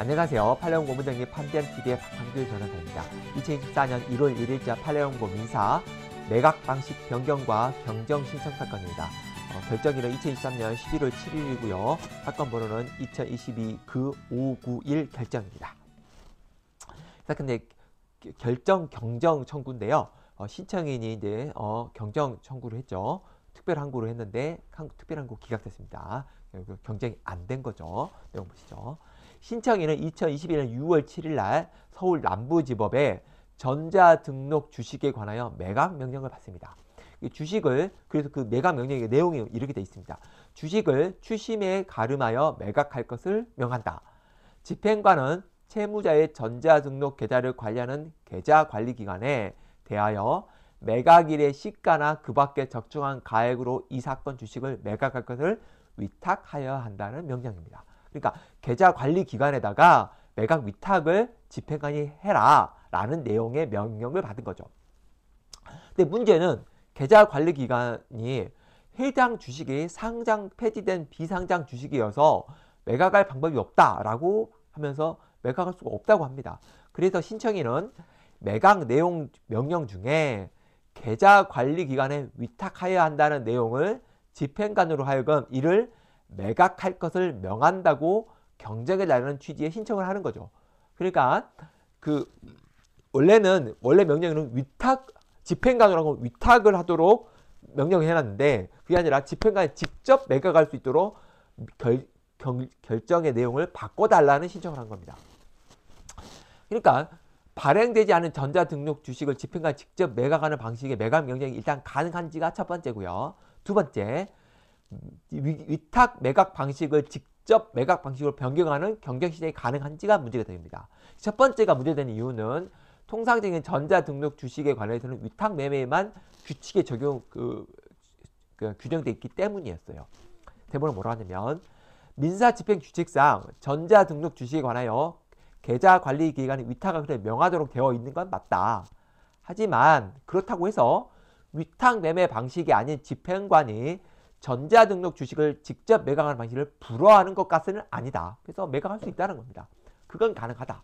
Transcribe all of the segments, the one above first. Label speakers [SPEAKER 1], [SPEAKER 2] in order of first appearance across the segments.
[SPEAKER 1] 안녕하세요. 팔레온 고문장님 판비안TV의 박한규 변호사입니다. 2024년 1월 1일자 팔레온고 민사 매각 방식 변경과 경정 신청 사건입니다. 어, 결정일은 2023년 11월 7일이고요. 사건 번호는 2022 그 591 결정입니다. 자, 근데 결정 경정 청구인데요. 어, 신청인이 이제 어, 경정 청구를 했죠. 특별항고를 했는데 특별항고 기각됐습니다. 그 경쟁이 안 된 거죠. 내용 보시죠. 신청인은 2021년 6월 7일 날 서울 남부지법에 전자등록 주식에 관하여 매각 명령을 받습니다. 주식을 그래서 그 매각 명령의 내용이 이렇게 되어 있습니다. 주식을 추심에 가름하여 매각할 것을 명한다. 집행관은 채무자의 전자등록 계좌를 관리하는 계좌관리기관에 대하여 매각일의 시가나 그 밖에 적정한 가액으로 이 사건 주식을 매각할 것을 위탁하여야 한다는 명령입니다. 그러니까 계좌 관리 기관에다가 매각 위탁을 집행관이 해라 라는 내용의 명령을 받은 거죠. 근데 문제는 계좌 관리 기관이 해당 주식이 상장 폐지된 비상장 주식이어서 매각할 방법이 없다라고 하면서 매각할 수가 없다고 합니다. 그래서 신청인은 매각 내용 명령 중에 계좌 관리 기관에 위탁하여야 한다는 내용을 집행관으로 하여금 이를 매각할 것을 명한다고 경쟁을나는 취지의 신청을 하는 거죠. 그러니까 그 원래는 원래 명령에 위탁 집행관으로 위탁을 하도록 명령을 해놨는데 그게 아니라 집행관이 직접 매각할 수 있도록 결, 결, 정의 내용을 바꿔달라는 신청을 한 겁니다. 그러니까 발행되지 않은 전자등록 주식을 집행관 직접 매각하는 방식의 매각 명령이 일단 가능한지가 첫 번째고요. 두 번째, 위탁 매각 방식을 직접 매각 방식으로 변경하는 경쟁 시장이 가능한지가 문제가 됩니다. 첫 번째가 문제되는 이유는 통상적인 전자등록 주식에 관해서는 위탁 매매만 규칙의 적용 그, 그 규정돼 있기 때문이었어요. 대본을 뭐라 하냐면 민사 집행 규칙상 전자등록 주식에 관하여 계좌 관리 기관의 위탁을 그래 명하도록 되어 있는 건 맞다. 하지만 그렇다고 해서 위탁 매매 방식이 아닌 집행관이 전자등록 주식을 직접 매각하는 방식을 불허하는 것까지는 아니다. 그래서 매각할 수 있다는 겁니다. 그건 가능하다.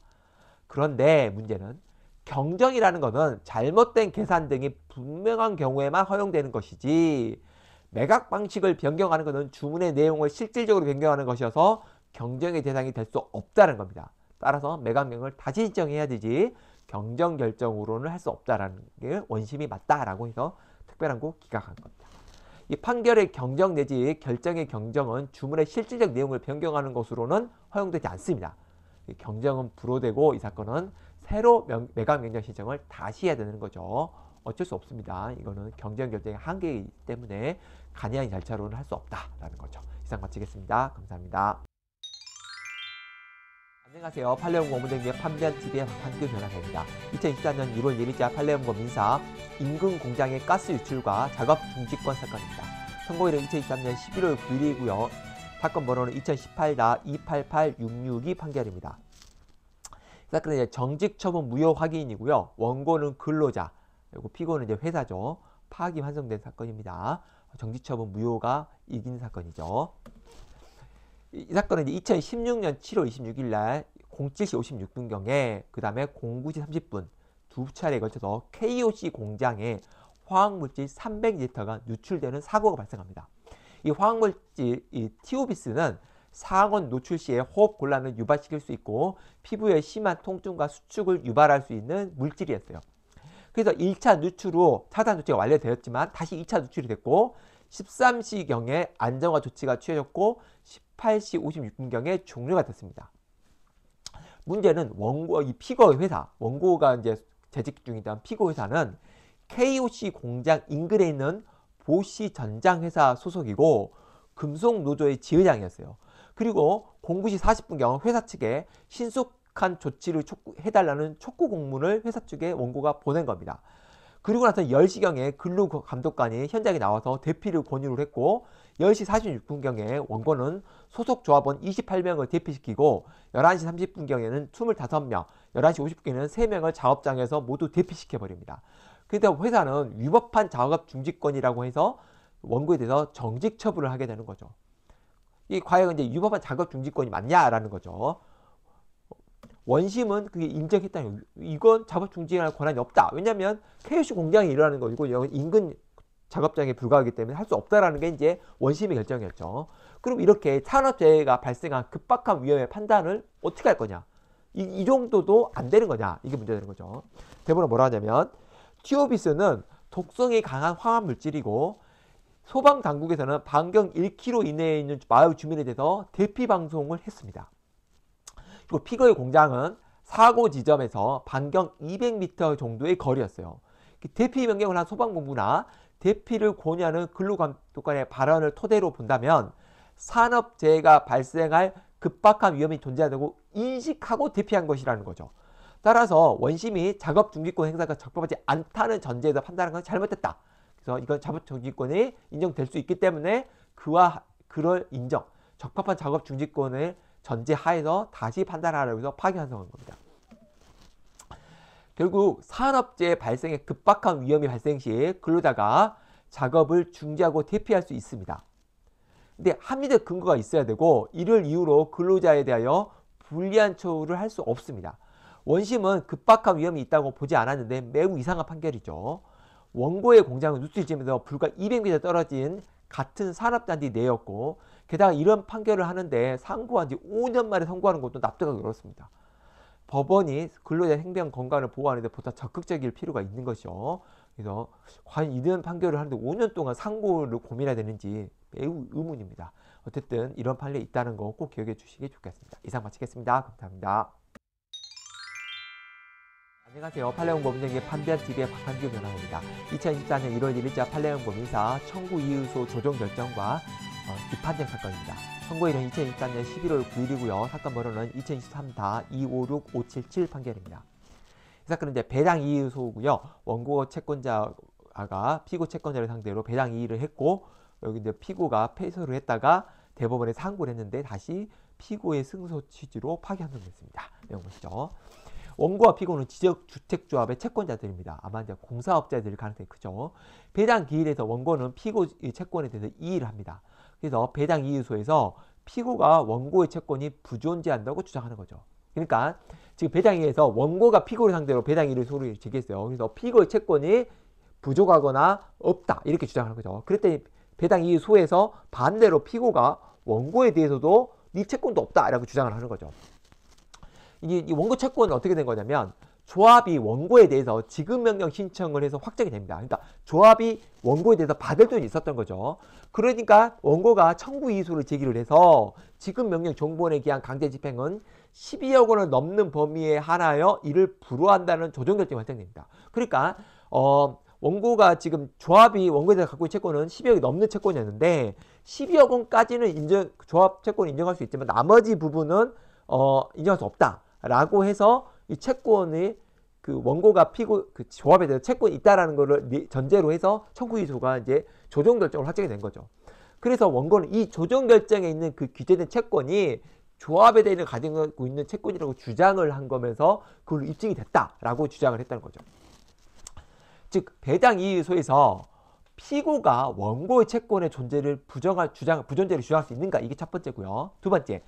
[SPEAKER 1] 그런데 문제는 경정이라는 것은 잘못된 계산 등이 분명한 경우에만 허용되는 것이지 매각 방식을 변경하는 것은 주문의 내용을 실질적으로 변경하는 것이어서 경정의 대상이 될 수 없다는 겁니다. 따라서 매각명을 다시 신청해야 되지 경정 결정으로는 할 수없다는게 원심이 맞다라고 해서 특별한 거 기각한 겁니다. 이 판결의 경정 내지 결정의 경정은 주문의 실질적 내용을 변경하는 것으로는 허용되지 않습니다. 경정은 불호되고 이 사건은 새로 매각 명령 신청을 다시 해야 되는 거죠. 어쩔 수 없습니다. 이거는 경쟁 결정의 한계이기 때문에 간이한 절차로는 할 수 없다라는 거죠. 이상 마치겠습니다. 감사합니다. 안녕하세요. 팔레온고 고문대기의 판변 TV의 박한변화사입니다 2024년 1월 예비자 팔레온고 민사 인근 공장의 가스 유출과 작업 중지권 사건입니다. 선고일은 2023년 11월 9일이고요. 사건 번호는 2018나 2 8 8 6 6이 판결입니다. 사건은 정직 처분 무효 확인이고요. 원고는 근로자, 그리고 피고는 이제 회사죠. 파악이 환성된 사건입니다. 정직 처분 무효가 이긴 사건이죠. 이, 사건은 이제 2016년 7월 26일 날 07시 56분경에 그 다음에 09시 30분 두 차례에 걸쳐서 KOC 공장에 화학물질 300리터가 누출되는 사고가 발생합니다. 이 화학물질 이 티오비스는 상온 노출 시에 호흡 곤란을 유발시킬 수 있고 피부에 심한 통증과 수축을 유발할 수 있는 물질이었어요. 그래서 1차 누출 후 차단 조치가 완료되었지만 다시 2차 누출이 됐고 13시경에 안정화 조치가 취해졌고 8시 56분경에 종료가 됐습니다. 문제는 원고 이피고 회사 원고가 이제 재직 중이던 피고 회사는 KOC 공장 인근에 있는 보시 전장회사 소속이고 금속노조의 지회장이었어요. 그리고 공부시 40분경 회사 측에 신속한 조치를 촉구해달라는 촉구 공문을 회사 측에 원고가 보낸 겁니다. 그리고 나서 10시경에 근루 감독관이 현장에 나와서 대피를 권유를 했고 10시 46분경에 원고는 소속 조합원 28명을 대피시키고 11시 30분경에는 25명, 11시 50분경에는 3명을 작업장에서 모두 대피시켜버립니다. 그런데 그러니까 회사는 위법한 작업 중지권이라고 해서 원고에 대해서 정직 처분을 하게 되는 거죠. 이 과연 이제 위법한 작업 중지권이 맞냐라는 거죠. 원심은 그게 인정했다는 이건 작업 중지할 권한이 없다. 왜냐하면 KOC 공장이 일어나는 것이고 이건 인근 작업장에 불과하기 때문에 할 수 없다라는 게 이제 원심의 결정이었죠. 그럼 이렇게 산업재해가 발생한 급박한 위험의 판단을 어떻게 할 거냐? 이, 이 정도도 안 되는 거냐? 이게 문제 되는 거죠. 대부분 뭐라 하냐면 티오비스는 독성이 강한 화학 물질이고 소방 당국에서는 반경 1km 이내에 있는 마을 주민에 대해서 대피 방송을 했습니다. 그리고 피거의 공장은 사고 지점에서 반경 200m 정도의 거리였어요. 그 대피 변경을 한 소방본부나 대피를 권유하는 근로감독관의 발언을 토대로 본다면 산업재해가 발생할 급박한 위험이 존재한다고 인식하고 대피한 것이라는 거죠. 따라서 원심이 작업중지권 행사가 적법하지 않다는 전제에서 판단한 건 잘못됐다. 그래서 이건 작업중지권이 인정될 수 있기 때문에 그와 그럴 인정, 적합한 작업중지권을 전제하에서 다시 판단하라고 해서 파기환송한 겁니다. 결국 산업재해 발생의 급박한 위험이 발생 시 근로자가 작업을 중지하고 대피할 수 있습니다. 근데 합리적 근거가 있어야 되고 이를 이유로 근로자에 대하여 불리한 처우를 할 수 없습니다. 원심은 급박한 위험이 있다고 보지 않았는데 매우 이상한 판결이죠. 원고의 공장은 누수지점에서 불과 200m 떨어진 같은 산업단지 내였고 게다가 이런 판결을 하는데 상고한 지 5년 만에 선고하는 것도 납득하기 어렵습니다. 법원이 근로자 행정 건강을 보호하는데 보다 적극적일 필요가 있는 것이죠. 그래서 과연 이런 판결을 하는데 5년 동안 상고를 고민해야 되는지 매우 의문입니다. 어쨌든 이런 판례 있다는 거 꼭 기억해 주시기 좋겠습니다. 이상 마치겠습니다. 감사합니다. 안녕하세요. 팔레온고민정의 판비안 TV의 박한규 변호사입니다. 2024년 1월 1일자 팔레온범민사 청구 이유소 조정 결정과 어, 입판정 사건입니다. 선고일은 2024년 11월 9일이고요. 사건 번호는 2023다 256577 판결입니다. 이 사건은 이제 배당 이유소고요. 원고 채권자가 피고 채권자를 상대로 배당 이의를 했고 여기 이제 피고가 패소를 했다가 대법원에 상고를 했는데 다시 피고의 승소 취지로 파기환송됐습니다. 내용 보시죠. 원고와 피고는 지적 주택조합의 채권자들입니다. 아마 이제 공사업자들일 가능성이 크죠. 배당 기일에서 원고는 피고의 채권에 대해서 이의를 합니다. 그래서 배당 이의소에서 피고가 원고의 채권이 부존재한다고 주장하는 거죠. 그러니까 지금 배당위에서 원고가 피고를 상대로 배당위를 소를 제기했어요. 그래서 피고의 채권이 부족하거나 없다 이렇게 주장하는 거죠. 그랬더니 배당이의 소에서 반대로 피고가 원고에 대해서도 네 채권도 없다라고 주장을 하는 거죠. 이게 이 원고 채권은 어떻게 된 거냐면 조합이 원고에 대해서 지급 명령 신청을 해서 확정이 됩니다. 그러니까 조합이 원고에 대해서 받을 돈이 있었던 거죠. 그러니까 원고가 청구 이수를 제기를 해서 지급 명령 정본에 기한 강제 집행은 12억 원을 넘는 범위에 한하여 이를 불허한다는 조정 결정이 확정됩니다. 그러니까 어 원고가 지금 조합이 원고에 대해서 갖고 있는 채권은 12억이 넘는 채권이었는데 12억 원까지는 인정 조합 채권 을 인정할 수 있지만 나머지 부분은 어 인정할 수 없다. 라고 해서 이 채권의 그 원고가 피고 그 조합에 대해서 채권이 있다라는 것을 전제로 해서 청구기소가 이제 조정 결정을 확정이 된 거죠. 그래서 원고는 이 조정 결정에 있는 그 기재된 채권이 조합에 대해 가지고 있는 채권이라고 주장을 한 거면서 그걸로 입증이 됐다라고 주장을 했다는 거죠. 즉 배당 이의소에서 피고가 원고의 채권의 존재를 부정할 주장 부존재를 주장할 수 있는가 이게 첫 번째고요. 두 번째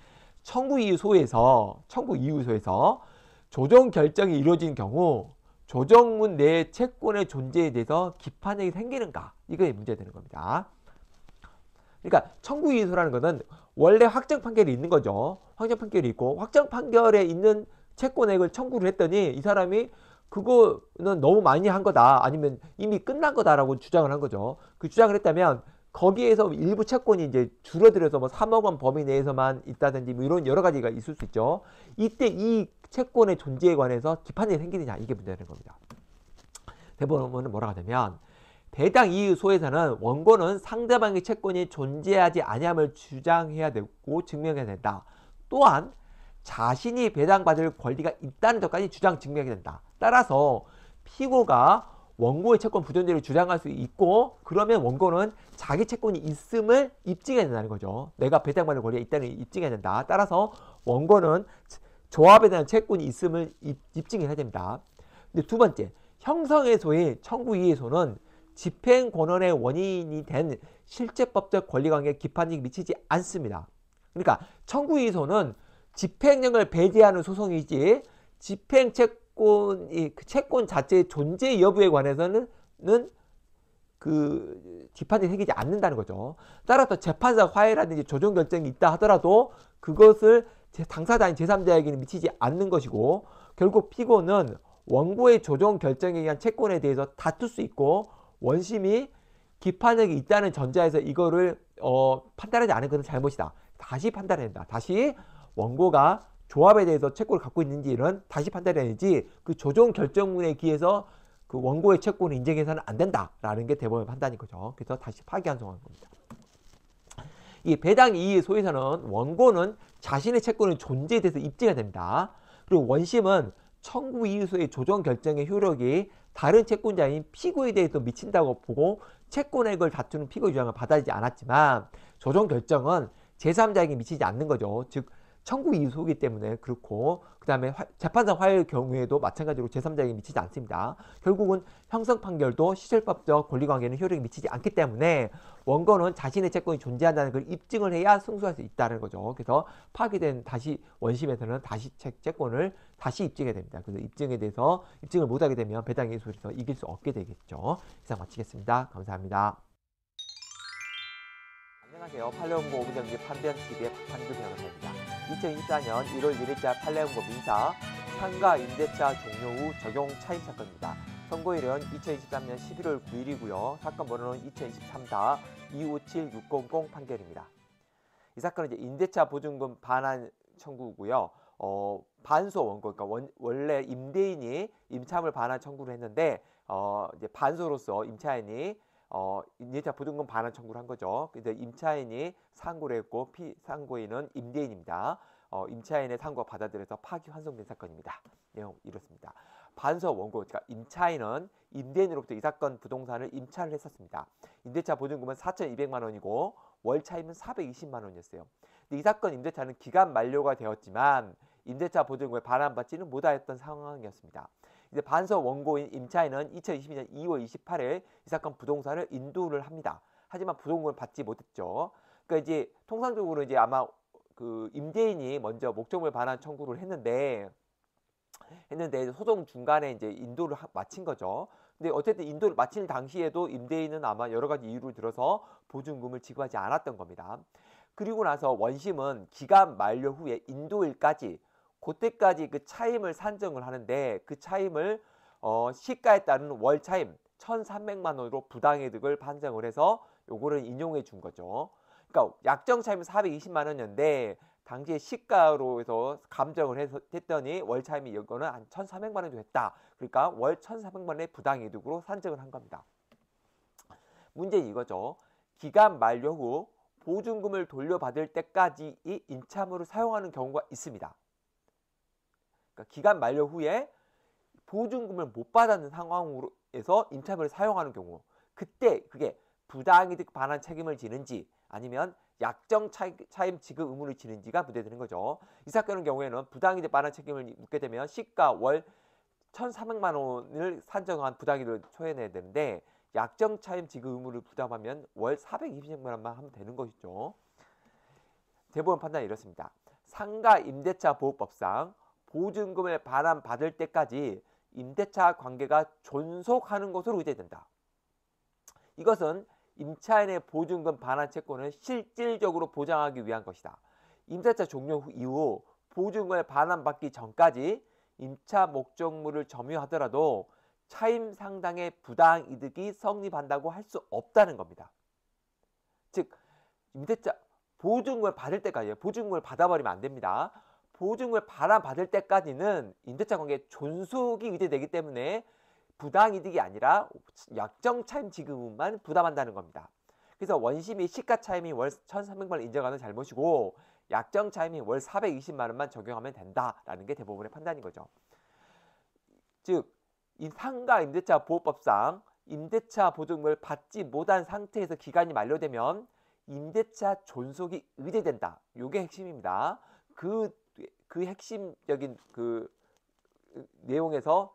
[SPEAKER 1] 청구 이유소에서 청구 이유소에서 조정 결정이 이루어진 경우 조정문 내 채권의 존재에 대해서 기판이 생기는가 이거에 문제 되는 겁니다. 그러니까 청구 이유소라는 것은 원래 확정 판결이 있는 거죠. 확정 판결이 있고 확정 판결에 있는 채권액을 청구를 했더니 이 사람이 그거는 너무 많이 한 거다 아니면 이미 끝난 거다라고 주장을 한 거죠. 그 주장을 했다면 거기에서 일부 채권이 이제 줄어들어서 뭐 3억 원 범위 내에서만 있다든지 뭐 이런 여러 가지가 있을 수 있죠. 이때 이 채권의 존재에 관해서 기판이 생기느냐 이게 문제라는 겁니다. 대법원은 뭐라고 하냐면 배당 이유 소에서는 원고는 상대방의 채권이 존재하지 아니을 주장해야 되고 증명해야 된다. 또한 자신이 배당받을 권리가 있다는 것까지 주장 증명해야 된다. 따라서 피고가 원고의 채권 부존재를 주장할 수 있고 그러면 원고는 자기 채권이 있음을 입증해야 된다는 거죠. 내가 배당받는 권리가 있다는 입증해야 된다. 따라서 원고는 조합에 대한 채권이 있음을 입증해야 됩니다. 근데 두 번째, 형성해서의 청구 이의소는 집행 권원의 원인이 된 실제법적 권리관계 에 기판이 미치지 않습니다. 그러니까 청구 이의소는 집행령을 배제하는 소송이지 집행채 채권이 그 채권 자체의 존재 여부에 관해서는 그 재판이 생기지 않는다는 거죠. 따라서 재판사 화해라든지 조정 결정이 있다 하더라도 그것을 당사자인 제3자에게는 미치지 않는 것이고 결국 피고는 원고의 조정 결정에 의한 채권에 대해서 다툴 수 있고 원심이 기판력이 있다는 전자에서 이거를 어, 판단하지 않은 것은 잘못이다. 다시 판단해다 다시 원고가 조합에 대해서 채권을 갖고 있는지는 다시 판단해야지 그 조정 결정문에 기해서 그 원고의 채권을 인정해서는 안 된다라는 게 대법원의 판단인 거죠. 그래서 다시 파기환송한 겁니다. 이 배당 이의 소유자는 원고는 자신의 채권의 존재에 대해서 입증해야 됩니다. 그리고 원심은 청구 이의서의 조정 결정의 효력이 다른 채권자인 피고에 대해서 미친다고 보고 채권액을 다투는 피고 주장을 받아들이지 않았지만 조정 결정은 제3자에게 미치지 않는 거죠. 즉 청구 이소기 유 때문에 그렇고 그 다음에 재판사 화해의 경우에도 마찬가지로 제3자에게 미치지 않습니다. 결국은 형성 판결도 시설법적 권리관계는 효력이 미치지 않기 때문에 원고는 자신의 채권이 존재한다는 걸 입증을 해야 승소할 수 있다는 거죠. 그래서 파기된 다시 원심에서는 다시 채권을 다시 입증해야 됩니다. 그래서 입증에 대해서 입증을 못하게 되면 배당 이소에서 이길 수 없게 되겠죠. 이상 마치겠습니다. 감사합니다. 안녕하세요. 팔레온고 오브정기 판변TV의 박판규 변호사입니다. 2024년 1월 1일자 판례원고 민사 상가 임대차 종료 후 적용 차임 사건입니다. 선고일은 2023년 11월 9일이고요. 사건 번호는 2023다 257600 판결입니다. 이 사건은 이제 임대차 보증금 반환 청구고요. 어, 반소 원고, 그러니까 원, 원래 임대인이 임차물 반환 청구를 했는데 어, 이제 반소로서 임차인이 어, 임대차 보증금 반환 청구를 한 거죠. 근데 임차인이 상고를 했고 피상고인은 임대인입니다. 어, 임차인의 상고 받아들여서 파기 환송된 사건입니다. 내용 이렇습니다. 반서 원고 그러니까 임차인은 임대인으로부터 이 사건 부동산을 임차를 했었습니다. 임대차 보증금은 4,200만 원이고 월 차임은 420만 원이었어요. 근데 이 사건 임대차는 기간 만료가 되었지만 임대차 보증금을 반환받지는 못하였던 상황이었습니다. 이제 반서 원고인 임차인은 2022년 2월 28일 이 사건 부동산을 인도를 합니다. 하지만 부동산을 받지 못했죠. 그러니까 이제 통상적으로 이제 아마 그 임대인이 먼저 목적물 반환 청구를 했는데 했는데 소송 중간에 이제 인도를 하, 마친 거죠. 근데 어쨌든 인도를 마친 당시에도 임대인은 아마 여러 가지 이유를 들어서 보증금을 지급하지 않았던 겁니다. 그리고 나서 원심은 기간 만료 후에 인도일까지 그때까지 그 차임을 산정을 하는데 그 차임을 어, 시가에 따른 월 차임 1,300만 원으로 부당이득을 판정을 해서 요거를 인용해 준 거죠. 그러니까 약정 차임은 420만 원이었는데 당시에 시가로 해서 감정을 해서 했더니 월 차임이 이거는 한 1,400만 원 됐다. 그러니까 월 1,400만 원의 부당이득으로 산정을 한 겁니다. 문제 이거죠. 기간 만료 후 보증금을 돌려받을 때까지 이 인참으로 사용하는 경우가 있습니다. 그러니까 기간 만료 후에 보증금을 못 받았는 상황에서 임차비를 사용하는 경우 그때 그게 부당이득 반환 책임을 지는지 아니면 약정 차임 지급 의무를 지는지가 부대되는 거죠. 이 사건의 경우에는 부당이득 반환 책임을 묻게 되면 시가 월1 3 0 0만 원을 산정한 부당이득을 초해내야 되는데 약정 차임 지급 의무를 부담하면 월4 2 0십만 원만 하면 되는 것이죠. 대법원 판단이 이렇습니다. 상가 임대차 보호법상 보증금을 반환받을 때까지 임대차 관계가 존속하는 것으로 의제된다. 이것은 임차인의 보증금 반환 채권을 실질적으로 보장하기 위한 것이다. 임대차 종료 이후 보증금을 반환받기 전까지 임차 목적물을 점유하더라도 차임 상당의 부당 이득이 성립한다고 할 수 없다는 겁니다. 즉 임대차 보증금을 받을 때까지 보증금을 받아버리면 안 됩니다. 보증금을 반환받을 때까지는 임대차 관계 존속이 의제되기 때문에 부당이득이 아니라 약정 차임 지급만 부담한다는 겁니다. 그래서 원심이 시가 차임이 월 1,300만원 인정하는 잘못이고 약정 차임이 월 420만원만 적용하면 된다라는 게 대법원의 판단인 거죠. 즉, 이 상가 임대차 보호법상 임대차 보증금을 받지 못한 상태에서 기간이 만료되면 임대차 존속이 의제된다 요게 핵심입니다. 그그 핵심적인 그 내용에서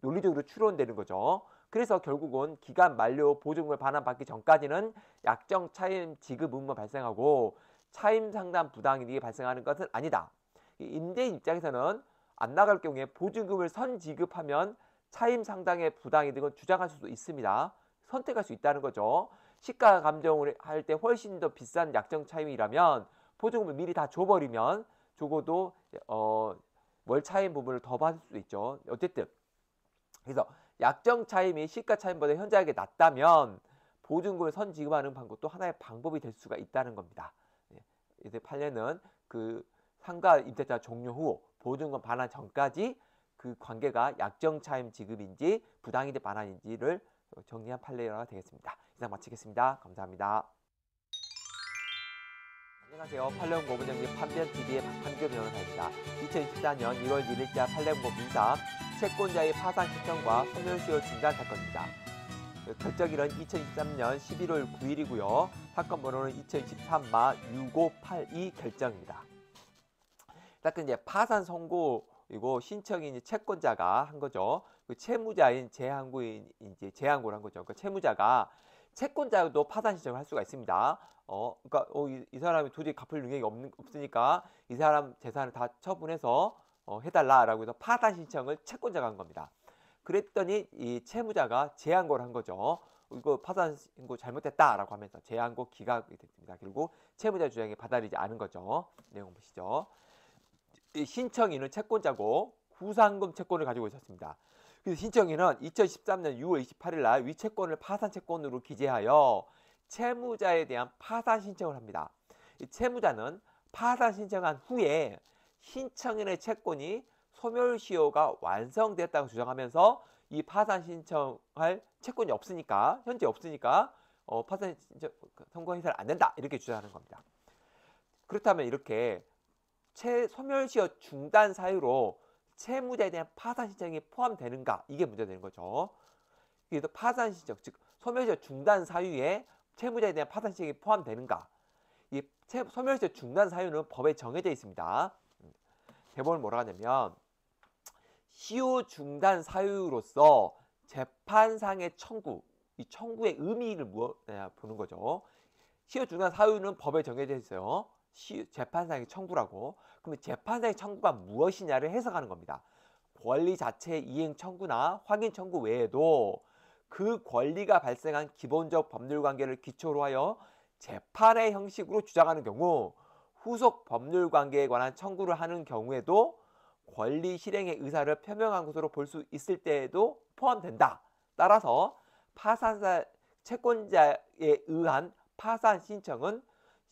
[SPEAKER 1] 논리적으로 추론되는 거죠. 그래서 결국은 기간 만료 보증금을 반환받기 전까지는 약정 차임 지급 의무만 발생하고 차임 상담 부당이 발생하는 것은 아니다. 임대인 입장에서는 안 나갈 경우에 보증금을 선 지급하면 차임 상당의 부당이득은 주장할 수도 있습니다. 선택할 수 있다는 거죠. 시가 감정을 할 때 훨씬 더 비싼 약정 차임이라면 보증금을 미리 다 줘버리면 적어도 어, 월 차임 부분을 더 받을 수도 있죠. 어쨌든 그래서 약정 차임이 시가 차임보다 현저하게 낮다면 보증금을 선 지급하는 방법도 하나의 방법이 될 수가 있다는 겁니다. 예. 이제 판례는 그 상가 임대차 종료 후 보증금 반환 전까지 그 관계가 약정 차임 지급인지 부당이득 반환인지를 정리한 판례가 되겠습니다. 이상 마치겠습니다. 감사합니다. 안녕하세요. 팔레온고 문정기 판변TV의 박한규 변호사입니다. 2024년 1월 1일자 팔레온고 민사 채권자의 파산 신청과 소멸시효 중단 사건입니다. 결정일은 2023년 11월 9일이고요. 사건 번호는 2023마 6582 결정입니다. 일단 이제 파산 선고 이고 신청인 채권자가 한 거죠. 그 채무자인 재항구인 이제 재항구를 한 거죠. 그 채무자가 채권자도 파산 신청을 할 수가 있습니다. 어, 그러니까 어, 이, 이, 사람이 도저히 갚을 능력이 없는, 없으니까 이 사람 재산을 다 처분해서 어, 해달라라고 해서 파산 신청을 채권자가 한 겁니다. 그랬더니 이 채무자가 제한고를한 거죠. 이거 파산 신고 잘못됐다라고 하면서 제한고 기각이 됐습니다. 그리고 채무자 주장이 받아들이지 않은 거죠. 내용 보시죠. 신청인은 채권자고 구상금 채권을 가지고 있었습니다. 그래서 신청인은 2013년 6월 28일 날 위채권을 파산채권으로 기재하여 채무자에 대한 파산 신청을 합니다. 채무자는 파산 신청한 후에 신청인의 채권이 소멸시효가 완성됐다고 주장하면서 이 파산 신청할 채권이 없으니까 현재 없으니까 어, 파산 신청 선고 해설 안 된다 이렇게 주장하는 겁니다. 그렇다면 이렇게 채 소멸시효 중단 사유로 채무자에 대한 파산 신청이 포함되는가 이게 문제 되는 거죠. 그래서 파산 신청 즉 소멸시효 중단 사유에 채무자에 대한 파산 신청이 포함되는가 이 채, 소멸시효 중단 사유는 법에 정해져 있습니다. 대법원 음, 뭐라고 하냐면 시효 중단 사유로서 재판상의 청구 이 청구의 의미를 무엇 보는 거죠. 시효 중단 사유는 법에 정해져 있어요. 시, 재판상의 청구라고. 그러면 재판상의 청구가 무엇이냐를 해석하는 겁니다. 권리 자체 이행 청구나 확인 청구 외에도 그 권리가 발생한 기본적 법률 관계를 기초로 하여 재판의 형식으로 주장하는 경우 후속 법률 관계에 관한 청구를 하는 경우에도 권리 실행의 의사를 표명한 것으로 볼 수 있을 때에도 포함된다. 따라서 파산사 채권자에 의한 파산 신청은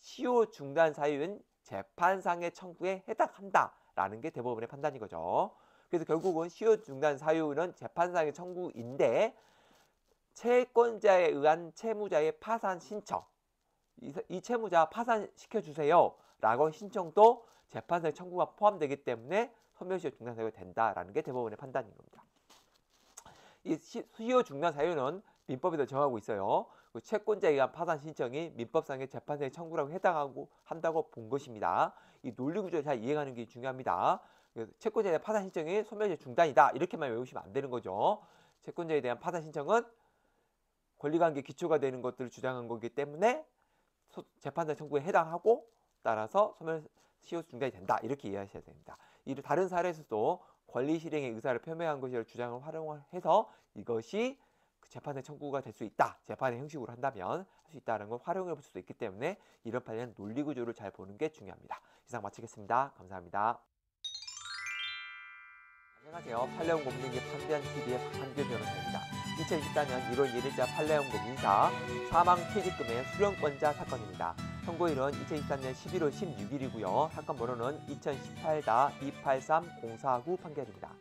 [SPEAKER 1] 시효 중단 사유는 재판상의 청구에 해당한다라는 게 대법원의 판단인 거죠. 그래서 결국은 시효 중단 사유는 재판상의 청구인데 채권자에 의한 채무자의 파산 신청 이, 이 채무자 파산시켜 주세요 라고 신청도 재판상의 청구가 포함되기 때문에 선별시효 중단 사유가 된다라는 게 대법원의 판단인 겁니다. 이 시효 중단 사유는 민법에도 정하고 있어요. 그 채권자에 의한 파산 신청이 민법상의 재판세 청구라고 해당하고 한다고 본 것입니다. 이 논리 구조를 잘 이해하는 게 중요합니다. 채권자에 대한 파산 신청이 소멸제 중단이다 이렇게만 외우시면 안 되는 거죠. 채권자에 대한 파산 신청은 권리관계 기초가 되는 것들을 주장한 거기 때문에 소, 재판장 청구에 해당하고 따라서 소멸 시효 중단이 된다 이렇게 이해하셔야 됩니다. 이를 다른 사례에서도 권리 실행의 의사를 표명한 것이라 주장을 활용해서 이것이 재판에 청구가 될 수 있다. 재판의 형식으로 한다면 할 수 있다는 걸 활용해 볼 수도 있기 때문에 이런 판례는 논리 구조를 잘 보는 게 중요합니다. 이상 마치겠습니다. 감사합니다. 안녕하세요. 판례원 고민기 판대 TV의 박한규 변호사입니다. 2014년 1월 1일자 판례원금 인사 사망 퇴직금의 수령권자 사건입니다. 선고일은 2023년 11월 16일이고요. 사건 번호는 2018-283-049 판결입니다.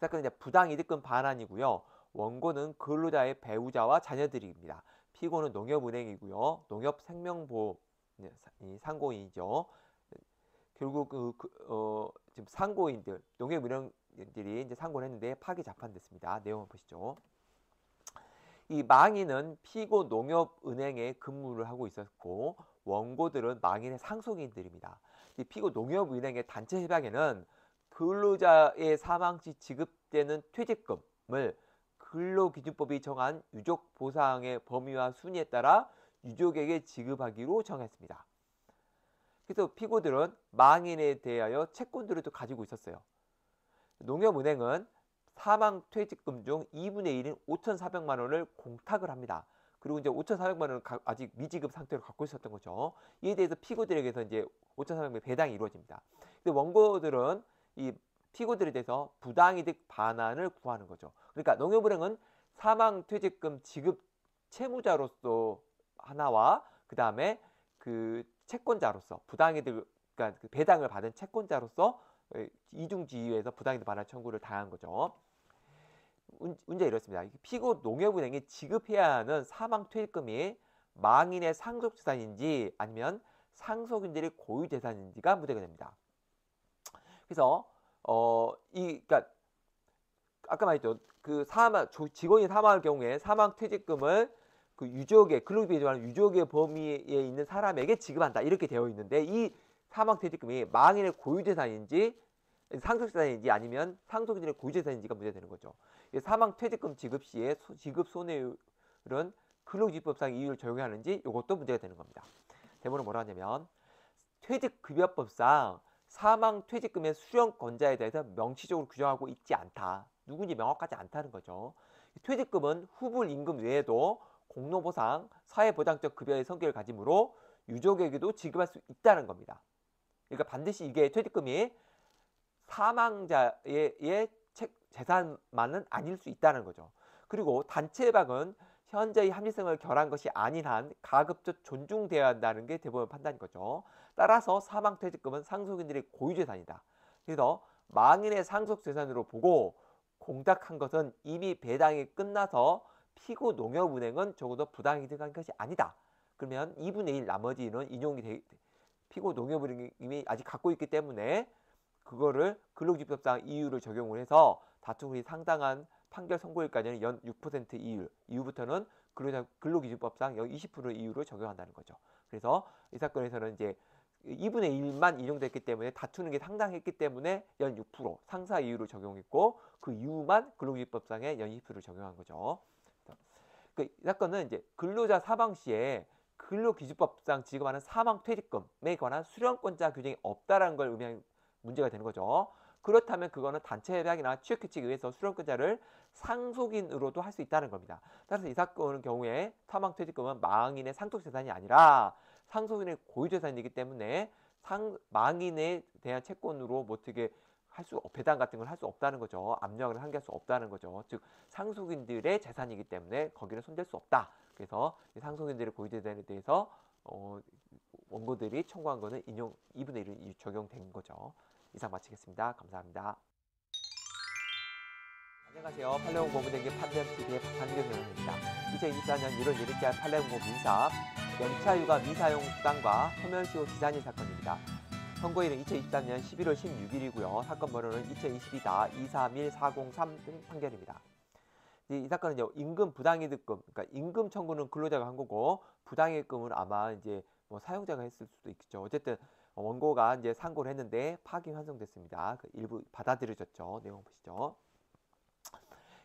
[SPEAKER 1] 사건은 부당이득금 반환이고요. 원고는 근로자의 배우자와 자녀들입니다. 피고는 농협은행이고요. 농협생명보험 네, 상고인이죠. 결국 그, 그, 어, 지금 상고인들 농협은행들이 이제 상고를 했는데 파기 자판됐습니다. 내용을 보시죠. 이 망인은 피고 농협은행에 근무를 하고 있었고 원고들은 망인의 상속인들입니다. 이 피고 농협은행의 단체 협약에는 근로자의 사망 시 지급되는 퇴직금을 근로기준법이 정한 유족 보상의 범위와 순위에 따라 유족에게 지급하기로 정했습니다. 그래서 피고들은 망인에 대하여 채권들을 또 가지고 있었어요. 농협은행은 사망 퇴직금 중 2분의 1인 5,400만 원을 공탁을 합니다. 그리고 이제 5,400만 원은 아직 미지급 상태로 갖고 있었던 거죠. 이에 대해서 피고들에게서 이제 5,400만 배당이 이루어집니다. 근데 원고들은 이 피고들에 대해서 부당이득 반환을 구하는 거죠. 그러니까 농협은행은 사망퇴직금 지급 채무자로서 하나와 그 다음에 그 채권자로서 부당이득 그러니까 그 배당을 받은 채권자로서 이중지위에서 부당이득 반환 청구를 당한 거죠. 문제 이렇습니다. 피고 농협은행이 지급해야 하는 사망퇴직금이 망인의 상속재산인지 아니면 상속인들의 고유재산인지가 문제가 됩니다. 그래서 어, 이, 그니까 아까 말했죠. 그 사망, 조, 직원이 사망할 경우에 사망 퇴직금을 그 유족의 근로비 배제하는 유족의 범위에 있는 사람에게 지급한다 이렇게 되어 있는데 이 사망 퇴직금이 망인의 고유재산인지 상속재산인지 아니면 상속인의 고유재산인지가 문제되는 거죠. 사망 퇴직금 지급 시에 소, 지급 손해율은 근로기법상 이유를 적용하는지 이것도 문제가 되는 겁니다. 대본은 뭐라 하냐면 퇴직급여법상 사망 퇴직금의 수령 권자에 대해서 명시적으로 규정하고 있지 않다. 누군지 명확하지 않다는 거죠. 퇴직금은 후불 임금 외에도 공로보상, 사회보장적 급여의 성격을 가지므로 유족에게도 지급할 수 있다는 겁니다. 그러니까 반드시 이게 퇴직금이 사망자의 재산만은 아닐 수 있다는 거죠. 그리고 단체방은 현재의 합리성을 결한 것이 아닌 한 가급적 존중돼야 한다는 게 대법원 판단인 거죠. 따라서 사망퇴직금은 상속인들의 고유재산이다. 그래서 망인의 상속재산으로 보고 공탁한 것은 이미 배당이 끝나서 피고 농협은행은 적어도 부당이득한 것이 아니다. 그러면 2분의 1 나머지는 인용이 되, 피고 농협은행이 이미 아직 갖고 있기 때문에 그거를 근로기법상 이유를 적용을 해서 다투이 상당한 판결 선고일까지는 연 6% 이율, 이후부터는 근로자, 근로기준법상 연 20% 이율을 적용한다는 거죠. 그래서 이 사건에서는 이제 2분의 1만 인용됐기 때문에 다투는 게 상당했기 때문에 연 6% 상사 이유를 적용했고 그이후만 근로기준법상의 연 20%를 적용한 거죠. 그이 그 사건은 이제 근로자 사망 시에 근로기준법상 지급하는 사망퇴직금에 관한 수령권자 규정이 없다라는 걸 의미하는 문제가 되는 거죠. 그렇다면 그거는 단체 협약이나 취업규칙에 의해서 수령권자를 상속인으로도 할 수 있다는 겁니다. 따라서 이 사건의 경우에 사망 퇴직금은 망인의 상속 재산이 아니라 상속인의 고유 재산이기 때문에 상, 망인에 대한 채권으로 뭐 어떻게 할수 배당 같은 걸 할 수 없다는 거죠. 압력을 상기할수 없다는 거죠. 즉 상속인들의 재산이기 때문에 거기는 손댈 수 없다. 그래서 상속인들의 고유 재산에 대해서 어, 원고들이 청구한 거는 인용 2분의 1이 적용된 거죠. 이상 마치겠습니다. 감사합니다. 안녕하세요. 팔레온 고무대기 판대TV의 박한경입니다. 2024년 1월 1일자 팔레옹고 민사 연차 휴가 미사용 수당과 소멸시효 기산인 사건입니다. 선고일은 2023년 11월 16일이고요. 사건 번호는 2022다 231403 판결입니다. 이, 이 사건은요. 임금 부당이득금, 그러니까 임금 청구는 근로자가 한 거고 부당이득금은 아마 이제 뭐 사용자가 했을 수도 있겠죠. 어쨌든 원고가 이제 상고를 했는데 파기 환송됐습니다. 그 일부 받아들여졌죠. 내용 보시죠.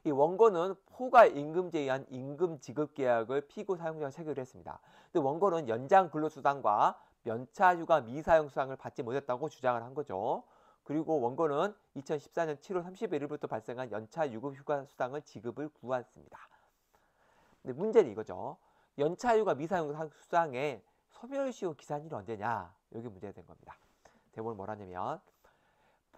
[SPEAKER 1] 이 원고는 포괄 임금제 의한 임금 지급 계약을 피고 사용자와 체결 했습니다. 근데 원고는 연장 근로수당과 연차휴가 미사용 수당을 받지 못했다고 주장을 한 거죠. 그리고 원고는 2014년 7월 31일부터 발생한 연차 유급휴가 수당을 지급을 구했습니다. 근데 문제는 이거죠. 연차휴가 미사용 수당에 소멸시효 기산일이 언제냐? 여기 문제가 된 겁니다. 대본을 뭐라냐면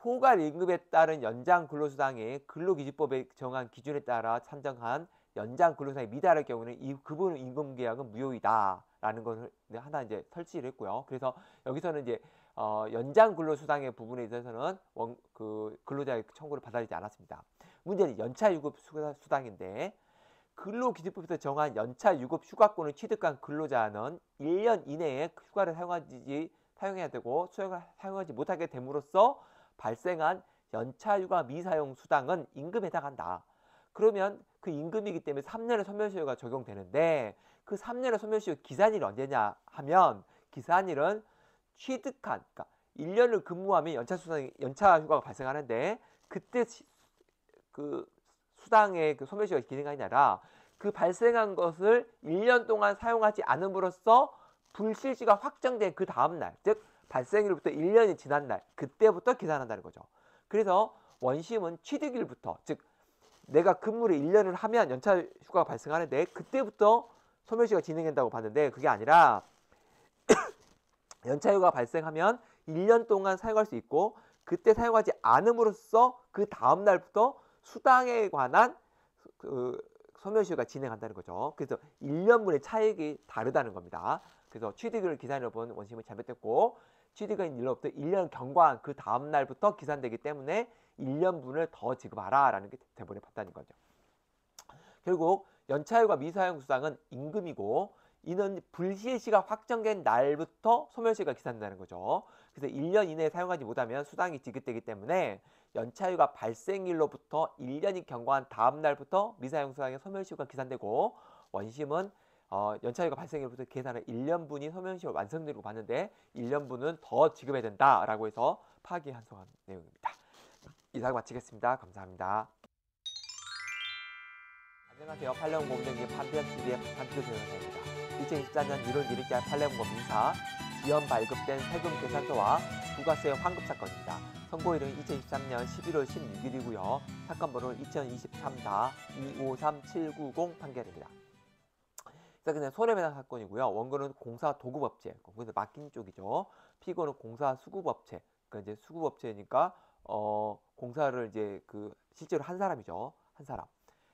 [SPEAKER 1] 포괄 임금에 따른 연장 근로수당의 근로기준법에 정한 기준에 따라 산정한 연장 근로수당이 미달할 경우는 이 그분 임금 계약은 무효이다라는 것을 하나 이제 설치를 했고요. 그래서 여기서는 이제 어, 연장 근로수당의 부분에 있어서는 원, 그 근로자의 청구를 받아들이지 않았습니다. 문제는 연차 유급 수당인데 근로기준법에서 정한 연차 유급 휴가권을 취득한 근로자는 1년 이내에 휴가를 사용하지 사용해야 되고 수용을 사용하지 못하게 됨으로써 발생한 연차 휴가 미사용 수당은 임금에 해당한다. 그러면 그 임금이기 때문에 3년의 소멸시효가 적용되는데 그 3년의 소멸시효 기산일이 언제냐 하면 기산일은 취득한 그러니까 1년을 근무하면 연차 수당 연차 휴가가 발생하는데 그때 그 수당의 그 소멸시효가 기능하느라 그 발생한 것을 1년 동안 사용하지 않음으로써 불실시가 확정된 그 다음 날, 즉 발생일부터 1년이 지난 날 그때부터 계산한다는 거죠. 그래서 원심은 취득일부터 즉 내가 근무를 1년을 하면 연차 휴가가 발생하는데 그때부터 소멸시가 진행된다고 봤는데 그게 아니라 연차 휴가 발생하면 1년 동안 사용할 수 있고 그때 사용하지 않음으로써 그 다음 날부터 수당에 관한 그 소멸시효가 진행한다는 거죠. 그래서 1년분의 차액이 다르다는 겁니다. 그래서 취득을 기산으로 본원심은 잘못됐고 취득은 일로 없다 1년 경과한 그 다음 날부터 기산되기 때문에 1년분을 더 지급하라라는 게 대본의 판단인 거죠. 결국 연차율과 미사용 수당은 임금이고 이는 불시시가 확정된 날부터 소멸시가 기산된다는 거죠. 그래서 1년 이내에 사용하지 못하면 수당이 지급되기 때문에 연차율과 발생일로부터 1년이 경과한 다음 날부터 미사용 수당의 소멸시효가 기산되고 원심은 어, 연차휴가 발생일부터 계산을 1년분이 서명시험 완성되고 봤는데 1년분은 더 지급해야 된다라고 해서 파기한송한 내용입니다. 이상 마치겠습니다. 감사합니다. 안녕하세요. 팔레온공정기 판변TV의 판표 조영사입니다. 2024년 유론 일익기 팔레온공 민사 기업 발급된 세금 계산서와 부가세 환급 사건입니다. 선고일은 2023년 11월 16일이고요. 사건 번호는 2023다 253790 판결입니다. 그냥 손해배상 사건이고요. 원고는 공사 도급업체, 거기서 맡긴 쪽이죠. 피고는 공사 수급업체, 그러니까 이제 수급업체니까 어 공사를 이제 그 실제로 한 사람이죠. 한 사람.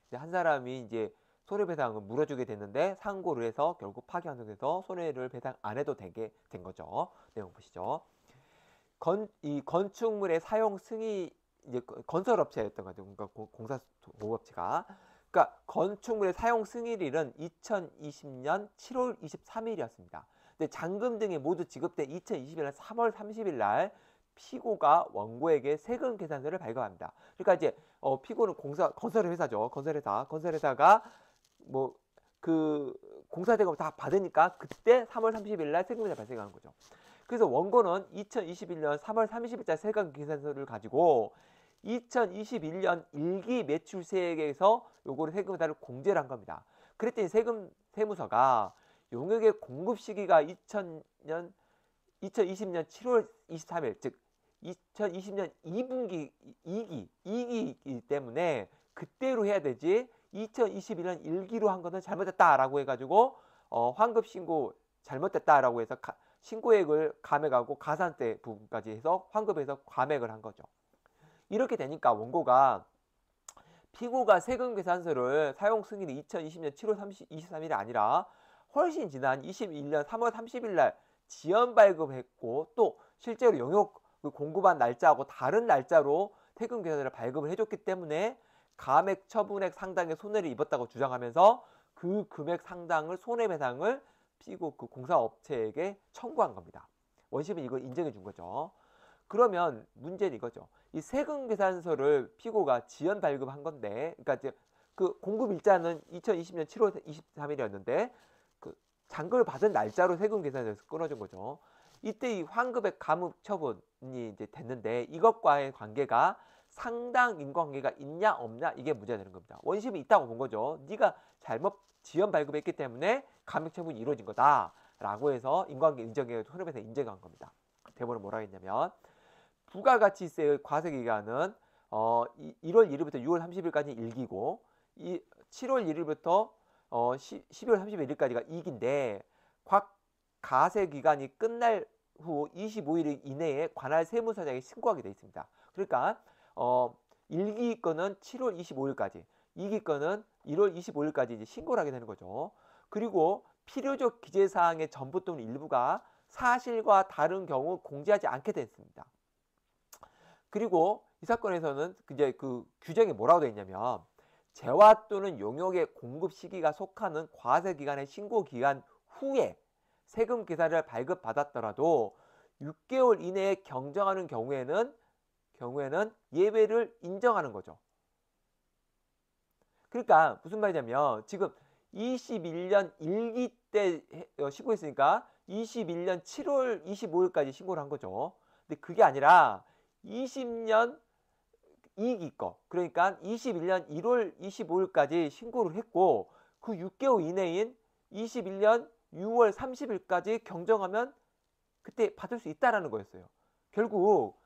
[SPEAKER 1] 이제 한 사람이 이제 손해배상을 물어주게 됐는데 상고를 해서 결국 파기환송해서 손해를 배상 안 해도 되게 된 거죠. 내용 보시죠. 건 이 건축물의 사용 승인 이제 건설업체였던 거죠. 그러니까 공사 도급업체가 그러니까 건축물의 사용 승인일은 2020년 7월 23일이었습니다. 근데 잔금 등이 모두 지급된 2020년 3월 30일 날 피고가 원고에게 세금 계산서를 발급합니다. 그러니까 이제 어, 피고는 공사 건설 회사죠. 건설 회사. 건설 회사가 뭐 그 공사 대금 을다 받으니까 그때 3월 30일 날 세금이 발생하는 거죠. 그래서 원고는 2021년 3월 30일자 세금 계산서를 가지고 2021년 1기 매출세액에서 요거를 세금에다를 공제를 한 겁니다. 그랬더니 세금 세무서가 용역의 공급 시기가 2000년 2020년 7월 23일 즉 2020년 2분기 2기 2기이기 때문에 그때로 해야 되지 2021년 1기로 한 것은 잘못됐다라고 해가지고 어, 환급 신고 잘못됐다라고 해서 가, 신고액을 감액하고 가산대 부분까지 해서 환급에서 감액을 한 거죠. 이렇게 되니까 원고가 피고가 세금 계산서를 사용 승인이 2020년 7월 30, 23일이 아니라 훨씬 지난 21년 3월 30일 날 지연 발급했고 또 실제로 영역 그 공급한 날짜하고 다른 날짜로 세금 계산서를 발급을 해줬기 때문에 감액 처분액 상당의 손해를 입었다고 주장하면서 그 금액 상당을 손해배상을 피고 그 공사업체에게 청구한 겁니다. 원심은 이걸 인정해 준 거죠. 그러면 문제는 이거죠. 이 세금 계산서를 피고가 지연 발급한 건데, 그러니까 이제 그 공급 일자는 2020년 7월 23일이었는데 그 잔금을 받은 날짜로 세금 계산에서 서 끊어진 거죠. 이때 이 환급액 감급 처분이 이제 됐는데 이것과의 관계가 상당 인과관계가 있냐 없냐 이게 문제가 되는 겁니다. 원심이 있다고 본 거죠. 네가 잘못 지연 발급했기 때문에 감액 처분이 이루어진 거다라고 해서 인과관계 인정에 손해배상 인정한 겁니다. 대본원은 뭐라 했냐면 부가가치세의 과세기간은 어, 1월 1일부터 6월 30일까지 일기고이 7월 1일부터 어, 10, 12월 31일까지가 2기인데 과세기간이 끝날 후 25일 이내에 관할 세무사장에 신고하게 돼 있습니다. 그러니까 어, 1기 건은 7월 25일까지 2기 건은 1월 25일까지 이제 신고를 하게 되는 거죠. 그리고 필요적 기재사항의 전부 또는 일부가 사실과 다른 경우 공지하지 않게 됐습니다. 그리고 이 사건에서는 이제 그 규정이 뭐라고 되어 있냐면 재화 또는 용역의 공급 시기가 속하는 과세 기간의 신고 기간 후에 세금 계산을 발급받았더라도 6개월 이내에 경정하는 경우에는 경우에는 예외를 인정하는 거죠. 그러니까 무슨 말이냐면 지금 21년 1기 때 어, 신고했으니까 21년 7월 25일까지 신고를 한 거죠. 근데 그게 아니라 20년 이익이거 있 그러니까 21년 1월 25일까지 신고를 했고 그 6개월 이내인 21년 6월 30일까지 경정하면 그때 받을 수 있다라는 거였어요. 결국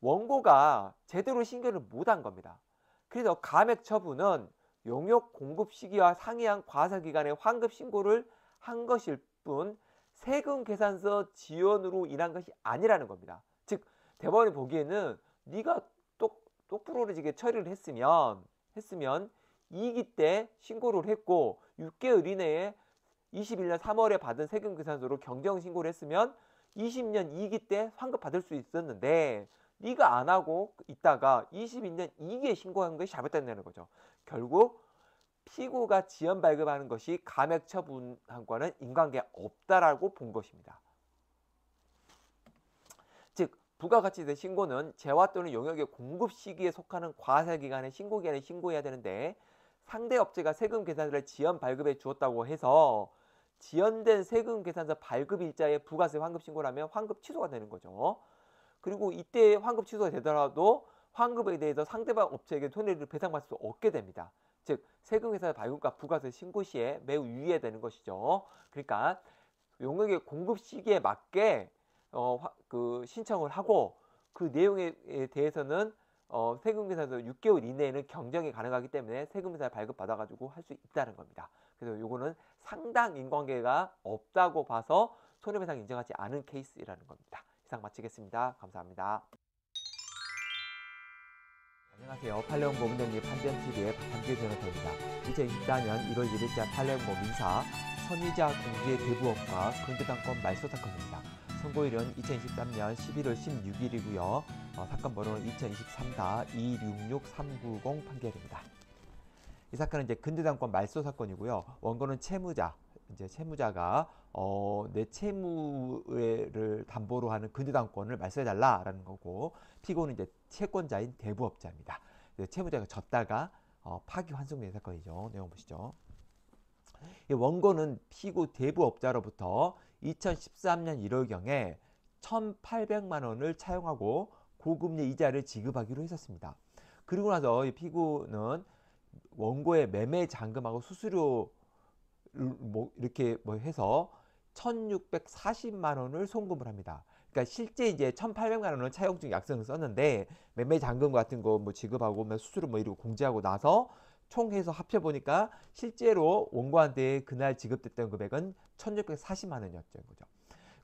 [SPEAKER 1] 원고가 제대로 신고를 못 한 겁니다. 그래서 감액 처분은 용역 공급 시기와 상이한 과세 기간에 환급 신고를 한 것일 뿐 세금 계산서 지연으로 인한 것이 아니라는 겁니다. 대법원이 보기에는 네가 똑, 똑부러지게 처리를 했으면 했으면 2기 때 신고를 했고 6개월 이내에 21년 3월에 받은 세금 계산서로 경정 신고를 했으면 20년 2기 때 환급 받을 수 있었는데 네가 안 하고 있다가 22년 2기에 신고한 것이 잘못됐다는 거죠. 결국 피고가 지연 발급하는 것이 감액처분한 과는 인관계 없다라고 본 것입니다. 부가가치세 신고는 재화 또는 용역의 공급 시기에 속하는 과세 기간의 신고 기간에 신고해야 되는데 상대 업체가 세금 계산서를 지연 발급해 주었다고 해서 지연된 세금 계산서 발급 일자에 부가세 환급 신고를 하면 환급 취소가 되는 거죠. 그리고 이때 환급 취소가 되더라도 환급에 대해서 상대방 업체에게 손해를 배상받을 수 없게 됩니다. 즉 세금 계산 서 발급과 부가세 신고 시에 매우 유의해야 되는 것이죠. 그러니까 용역의 공급 시기에 맞게 어, 화, 그 신청을 하고 그 내용에 대해서는 어, 세금계산서 6개월 이내에는 경쟁이 가능하기 때문에 세금계산에 발급받아가지고 할 수 있다는 겁니다. 그래서 요거는 상당 인관계가 없다고 봐서 손해배상 인정하지 않은 케이스라는 겁니다. 이상 마치겠습니다. 감사합니다. 안녕하세요. 팔레온 고문정리 판전TV의 박한길 변호사입니다. 2024년 1월 1일자 팔레온 고민사 선의자 공의 대부업과 근대당권 말소사건입니다. 선고일은 2023년 11월 16일이고요. 어, 사건 번호는 2023-266390 판결입니다. 이 사건은 이제 근대장권 말소 사건이고요. 원고는 채무자, 이제 채무자가 어, 내 채무를 담보로 하는 근저당권을 말소해달라라는 거고 피고는 이제 채권자인 대부업자입니다. 채무자가 졌다가 어, 파기환송된 사건이죠. 내용 보시죠. 원고는 피고 대부업자로부터 2013년 1월경에 1,800만 원을 차용하고 고금리 이자를 지급하기로 했었습니다. 그리고 나서 이 피고는 원고의 매매 잔금하고 수수료 뭐 이렇게 뭐 해서 1,640만 원을 송금을 합니다. 그러니까 실제 이제 1,800만 원을 차용증 약정을 썼는데 매매 잔금 같은 거 뭐 지급하고 뭐 수수료 뭐 이러고 공제하고 나서 총해서 합쳐보니까 실제로 원고한테 그날 지급됐던 금액은 1640만 원이었던 거죠.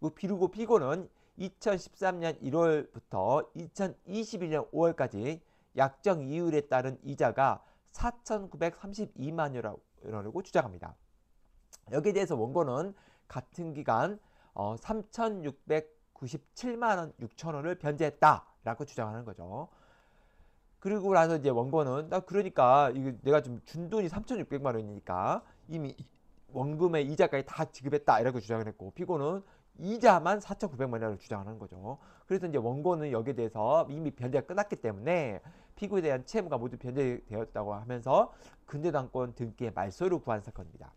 [SPEAKER 1] 그리고 비루고 피고는 2013년 1월부터 2021년 5월까지 약정 이율에 따른 이자가 4,932만 원이라고 주장합니다. 여기에 대해서 원고는 같은 기간 어, 3,697만 원, 6천 원을 변제했다라고 주장하는 거죠. 그리고 나서 이제 원고는 나 그러니까 이거 내가 좀준 돈이 3,600만 원이니까 이미 원금에 이자까지 다 지급했다 이라고 주장을 했고 피고는 이자만 4,900만 원을 주장하는 을 거죠. 그래서 이제 원고는 여기에 대해서 이미 변제가 끝났기 때문에 피고에 대한 채무가 모두 변제되었다고 하면서 근대당권 등기에 말소를 구한 사건입니다.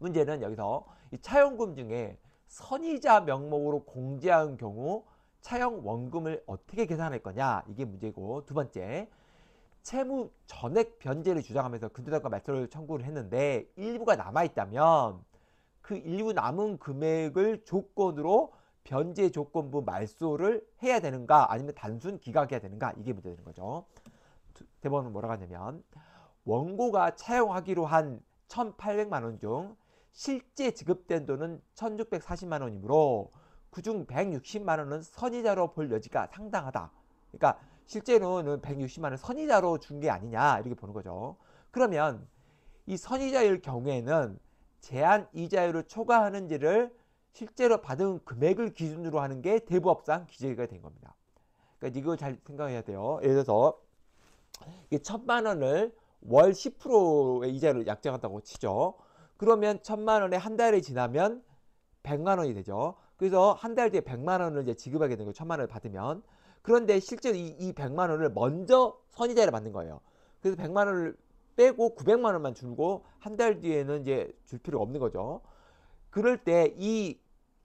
[SPEAKER 1] 문제는 여기서 이 차용금 중에 선의자 명목으로 공제한 경우 차형 원금을 어떻게 계산할 거냐 이게 문제고 두 번째 채무 전액 변제를 주장하면서 근대자과 말소를 청구를 했는데 일부가 남아 있다면 그 일부 남은 금액을 조건으로 변제 조건부 말소를 해야 되는가 아니면 단순 기각해야 되는가 이게 문제 되는 거죠. 대법원은 뭐라고 하냐면 원고가 차용하기로 한 1,800만 원 중 실제 지급된 돈은 1,640만 원이므로 그중 160만 원은 선의자로 볼 여지가 상당하다. 그러니까 실제로는 160만 원 선의자로 준 게 아니냐 이렇게 보는 거죠. 그러면 이 선의자일 경우에는 제한 이자율을 초과하는지를 실제로 받은 금액을 기준으로 하는 게 대부업상 기재가 된 겁니다. 그러니까 이걸 잘 생각해야 돼요. 예를 들어서 이 천만 원을 월 10%의 이자를 약정한다고 치죠. 그러면 천만 원에 한 달이 지나면 100만 원이 되죠. 그래서 한 달 뒤에 100만 원을 이제 지급하게 되고 1000만 원을 받으면 그런데 실제로 이, 이 100만 원을 먼저 선의자를 받는 거예요. 그래서 100만 원을 빼고 900만 원만 주고한 달 뒤에는 이제 줄 필요가 없는 거죠. 그럴 때 이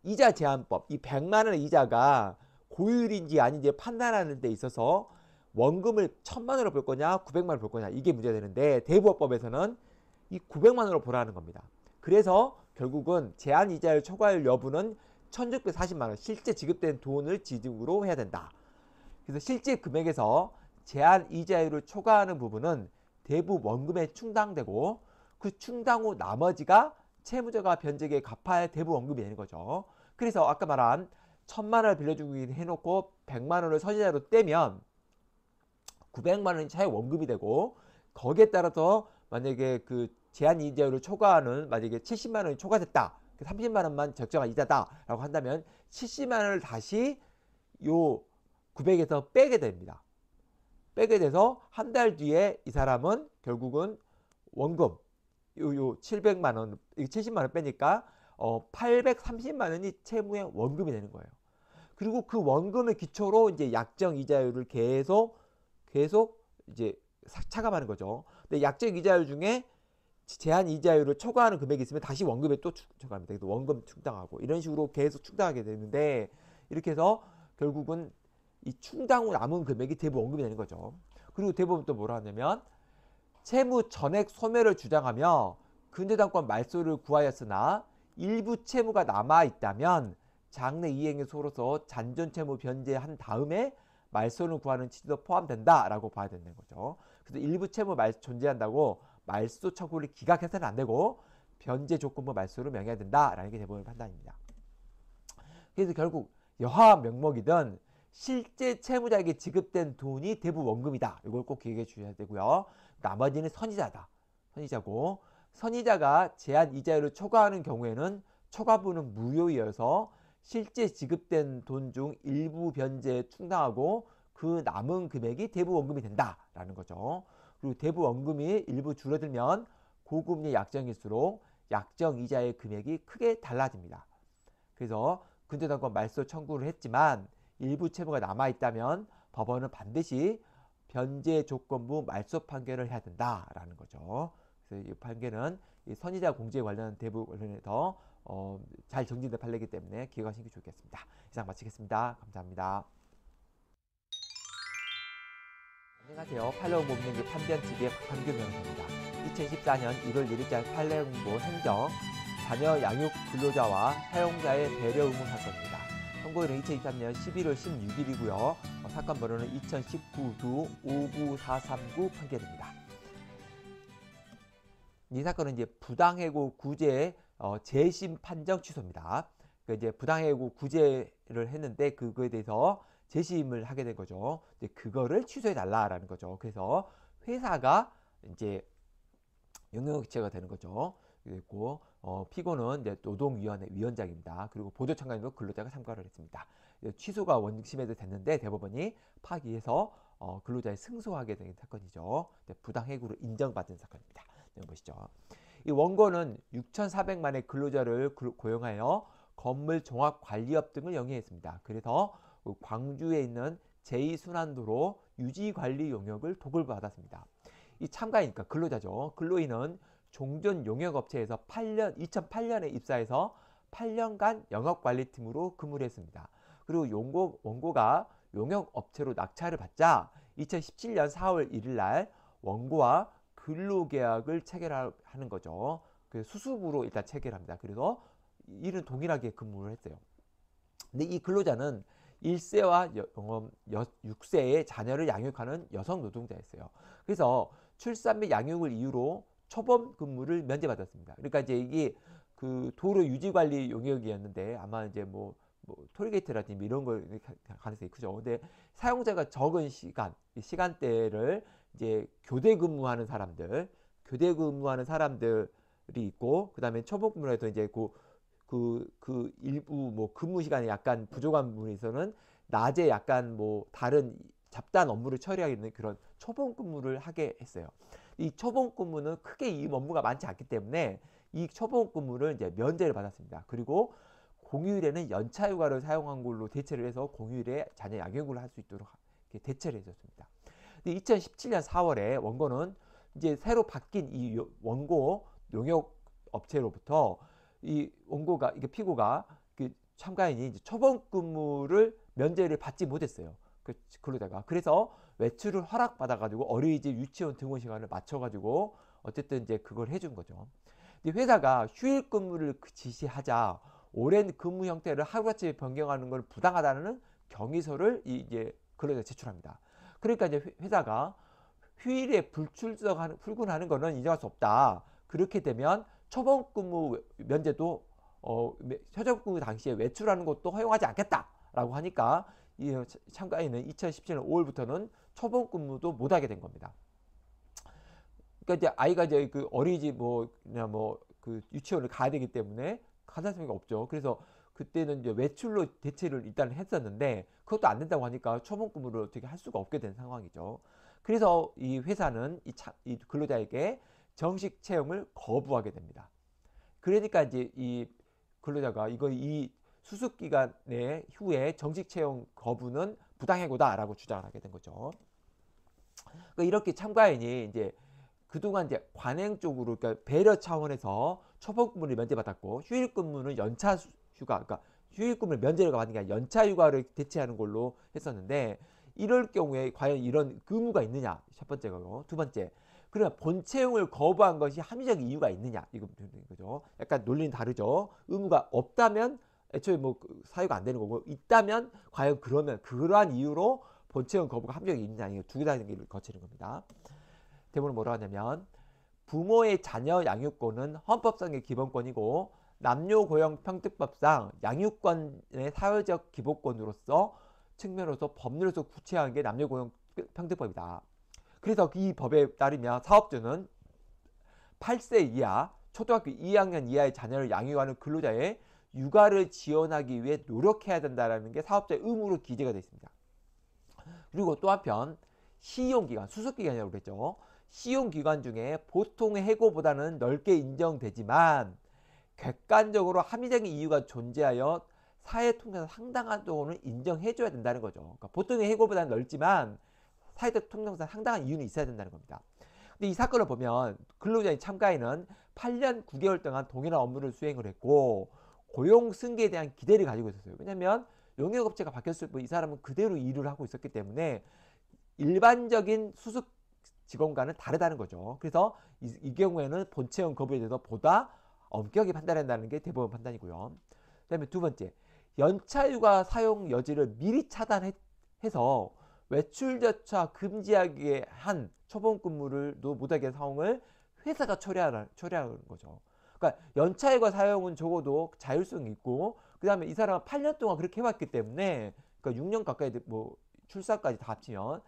[SPEAKER 1] 이자 제한법, 이 100만 원의 이자가 고율인지 아닌지 판단하는 데 있어서 원금을 1000만 원으로 볼 거냐, 900만 원으로 볼 거냐 이게 문제가 되는데 대부업법에서는 이 900만 원으로 보라는 겁니다. 그래서 결국은 제한 이자율 초과율 여부는 1,640만 원 실제 지급된 돈을 지급으로 해야 된다. 그래서 실제 금액에서 제한 이자율을 초과하는 부분은 대부 원금에 충당되고 그 충당 후 나머지가 채무자가 변제기에 갚아야 대부 원금이 되는 거죠. 그래서 아까 말한 천만 원을 빌려주긴 해놓고 백만 원을 서지자로 떼면 9 0 0만 원이 차의 원금이 되고 거기에 따라서 만약에 그 제한 이자율을 초과하는 만약에 7 0만 원이 초과됐다. 그 30만 원만 적정한 이자다라고 한다면 70만 원을 다시 요 900에서 빼게 됩니다. 빼게 돼서 한 달 뒤에 이 사람은 결국은 원금 요, 요 700만 원, 70만 원 빼니까 어 830만 원이 채무의 원금이 되는 거예요. 그리고 그 원금의 기초로 이제 약정 이자율을 계속 계속 이제 차감하는 거죠. 근데 약정 이자율 중에 제한 이자율을 초과하는 금액이 있으면 다시 원금에 또 추가합니다. 그래서 원금 충당하고 이런 식으로 계속 충당하게 되는데 이렇게 해서 결국은 이 충당 후 남은 금액이 대부분 원금이 되는 거죠. 그리고 대부분 또 뭐라 하냐면 채무 전액 소멸을 주장하며 근저당권 말소를 구하였으나 일부 채무가 남아 있다면 장래 이행의 소로서 잔존 채무 변제한 다음에 말소를 구하는 취지도 포함된다라고 봐야 되는 거죠. 그래서 일부 채무 말 존재한다고 말소 처분을 기각해서는 안 되고 변제 조건부 말소로 명해야 된다라는 게 대법원의 판단입니다. 그래서 결국 여하 명목이든 실제 채무자에게 지급된 돈이 대부 원금이다. 이걸 꼭 기억해 주셔야 되고요. 나머지는 선의자다. 선의자고 선의자가 제한 이자율을 초과하는 경우에는 초과분은 무효이어서 실제 지급된 돈 중 일부 변제에 충당하고 그 남은 금액이 대부 원금이 된다라는 거죠. 그리고 대부 원금이 일부 줄어들면 고금리 약정일수록 약정 이자의 금액이 크게 달라집니다. 그래서 근저당권 말소 청구를 했지만 일부 채무가 남아 있다면 법원은 반드시 변제 조건부 말소 판결을 해야 된다라는 거죠. 그래서 이 판결은 이 선의자 공제에 관련한 대부 관련해서 어, 잘 정진된 판례이기 때문에 기억하시는 게 좋겠습니다. 이상 마치겠습니다. 감사합니다. 안녕하세요. 팔로우 몹는기 판변TV의 박한규 변호사입니다. 2014년 1월 1일자 팔레공보 행정 자녀 양육 근로자와 사용자의 배려 의무 사건입니다. 선고일은 2023년 11월 16일이고요. 어, 사건 번호는 2019두 59439 판결입니다. 이 사건은 이제 부당해고 구제 어, 재심 판정 취소입니다. 그 이제 부당해고 구제를 했는데 그거에 대해서 재심을 하게 된 거죠. 근데 그거를 취소해 달라라는 거죠. 그래서 회사가 이제 영역체가 되는 거죠. 그리고 어, 피고는 이제 노동위원회 위원장입니다. 그리고 보조 참관인으 근로자가 참가를 했습니다. 취소가 원심에도 됐는데 대법원이 파기해서 어, 근로자의 승소하게 된 사건이죠. 부당해고를 인정받은 사건입니다. 네, 보시죠. 이 원고는 6,400만의 근로자를 고용하여 건물 종합 관리업 등을 영위했습니다. 그래서 그 광주에 있는 제2순환도로 유지관리 용역을 도굴받았습니다. 이 참가이니까 근로자죠. 근로인은 종전 용역업체에서 8년, 2008년에 입사해서 8년간 영업관리팀으로 근무를 했습니다. 그리고 용고, 원고가 용역업체로 낙찰을 받자 2017년 4월 1일 날 원고와 근로계약을 체결하는 거죠. 그 수습으로 일단 체결합니다. 그래서 일은 동일하게 근무를 했어요. 근데 이 근로자는 일세와 어, 6세의 음, 자녀를 양육하는 여성 노동자였어요. 그래서 출산 및 양육을 이유로 초범 근무를 면제받았습니다. 그러니까 이제 이게 그 도로 유지 관리 용역이었는데 아마 이제 뭐, 뭐 톨게이트라든지 뭐 이런 걸 가능성이 크죠. 근데 사용자가 적은 시간, 시간대를 이제 교대 근무하는 사람들, 교대 근무하는 사람들이 있고 그다음에 초범 근무에서 이제 그 그, 그 일부 뭐 근무 시간에 약간 부족한 부분에서는 낮에 약간 뭐 다른 잡단 업무를 처리하는 그런 초봉 근무를 하게 했어요. 이 초봉 근무는 크게 이 업무가 많지 않기 때문에 이 초봉 근무를 이제 면제를 받았습니다. 그리고 공휴일에는 연차 휴가를 사용한 걸로 대체를 해서 공휴일에 자녀 양육을 할 수 있도록 이렇게 대체를 해줬습니다. 근데 2017년 4월에 원고는 이제 새로 바뀐 이 원고 용역 업체로부터 이 원고가 이게 피고가 그 참가인이 이제 초범 근무를 면제를 받지 못했어요. 그, 그러다가 그래서 외출을 허락받아가지고 어린이집 유치원 등원 시간을 맞춰가지고 어쨌든 이제 그걸 해준 거죠. 근데 회사가 휴일 근무를 그 지시하자 오랜 근무 형태를 하루아침에 변경하는 건 부당하다는 경위서를 이제 근로자 제출합니다. 그러니까 이제 회사가 휴일에 불출석하는, 출근하는 거는 인정할 수 없다. 그렇게 되면 처벌 근무 면제도 어, 최저급 근무 당시에 외출하는 것도 허용하지 않겠다라고 하니까 이 참가인은 2017년 5월부터는 초범 근무도 못하게 된 겁니다. 그러니까 이제 아이가 이제 그 어린이집 뭐 그냥 뭐그 유치원을 가야 되기 때문에 가다 수가 없죠. 그래서 그때는 이제 외출로 대체를 일단 했었는데 그것도 안 된다고 하니까 초범 근무를 어떻게 할 수가 없게 된 상황이죠. 그래서 이 회사는 이, 차, 이 근로자에게 정식 채용을 거부하게 됩니다. 그러니까 이제 이 근로자가 이거 이 수습 기간 내 후에 정식 채용 거부는 부당해고다라고 주장을 하게 된 거죠. 그러니까 이렇게 참가인이 이제 그동안 이제 관행 쪽으로 그러니까 배려 차원에서 초복근무를 면제받았고 휴일 근무는 연차 휴가 그러니까 휴일 근무를 면제를 받는 게 아니라 연차 휴가를 대체하는 걸로 했었는데 이럴 경우에 과연 이런 의무가 있느냐 첫번째고두 번째 그러나 본채용을 거부한 것이 합리적인 이유가 있느냐 이거 거죠. 약간 논리는 다르죠. 의무가 없다면 애초에 뭐 그 사유가 안 되는 거고 있다면 과연 그러면 그러한 이유로 본채용 거부가 합리적이 있느냐 이거 두개 단계를 거치는 겁니다. 대본은 뭐라 고 하냐면 부모의 자녀 양육권은 헌법상의 기본권이고 남녀고용평등법상 양육권의 사회적 기본권으로서 측면으로서 법률에서 구체화한 게 남녀고용평등법이다. 그래서 이 법에 따르면 사업주는 8세 이하 초등학교 2학년 이하의 자녀를 양육하는 근로자의 육아를 지원하기 위해 노력해야 된다는게 사업자의 의무로 기재가 되어 있습니다. 그리고 또 한편 시용기간, 수습기간이라고 그랬죠. 시용기간 중에 보통의 해고보다는 넓게 인정되지만 객관적으로 합리적인 이유가 존재하여 사회 통해서 상당한 돈을 인정해줘야 된다는 거죠. 그러니까 보통의 해고보다는 넓지만 사회적 통념상 상당한 이유는 있어야 된다는 겁니다. 근데 이 사건을 보면 근로자인 참가인은 8년 9개월 동안 동일한 업무를 수행을 했고 고용 승계에 대한 기대를 가지고 있었어요. 왜냐하면 용역업체가 바뀌었을 뿐 이 사람은 그대로 일을 하고 있었기 때문에 일반적인 수습 직원과는 다르다는 거죠. 그래서 이, 이 경우에는 본체형 거부에 대해서 보다 엄격히 판단한다는 게 대법원 판단이고요. 그다음에 두 번째 연차휴가 사용 여지를 미리 차단해서 외출조차 금지하기에 한 초범 근무를 못하게 상황을 회사가 처리하라, 처리하는 거죠. 그러니까 연차액과 사용은 적어도 자율성이 있고 그 다음에 이 사람은 8년 동안 그렇게 해왔기 때문에 그러니까 6년 가까이 뭐 출사까지 다 합치면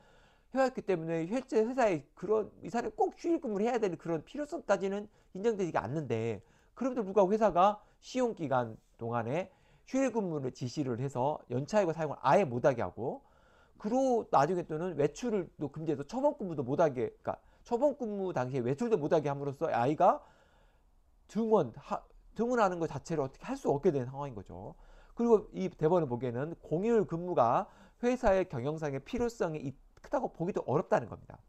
[SPEAKER 1] 해왔기 때문에 실제 회사에 그런 이 사람이 꼭 휴일 근무를 해야 되는 그런 필요성까지는 인정되지 않는데 그럼에도 불구하고 회사가 시용 기간 동안에 휴일 근무를 지시를 해서 연차액과 사용을 아예 못하게 하고 그로 나중에 또는 외출을 또 금지해서 처방근무도 못하게 그러니까 처방근무 당시에 외출도 못하게 함으로써 아이가 등원 하, 등원하는 것 자체를 어떻게 할 수 없게 된 상황인 거죠. 그리고 이 대본을 보기에는 공휴일 근무가 회사의 경영상의 필요성이 크다고 보기도 어렵다는 겁니다.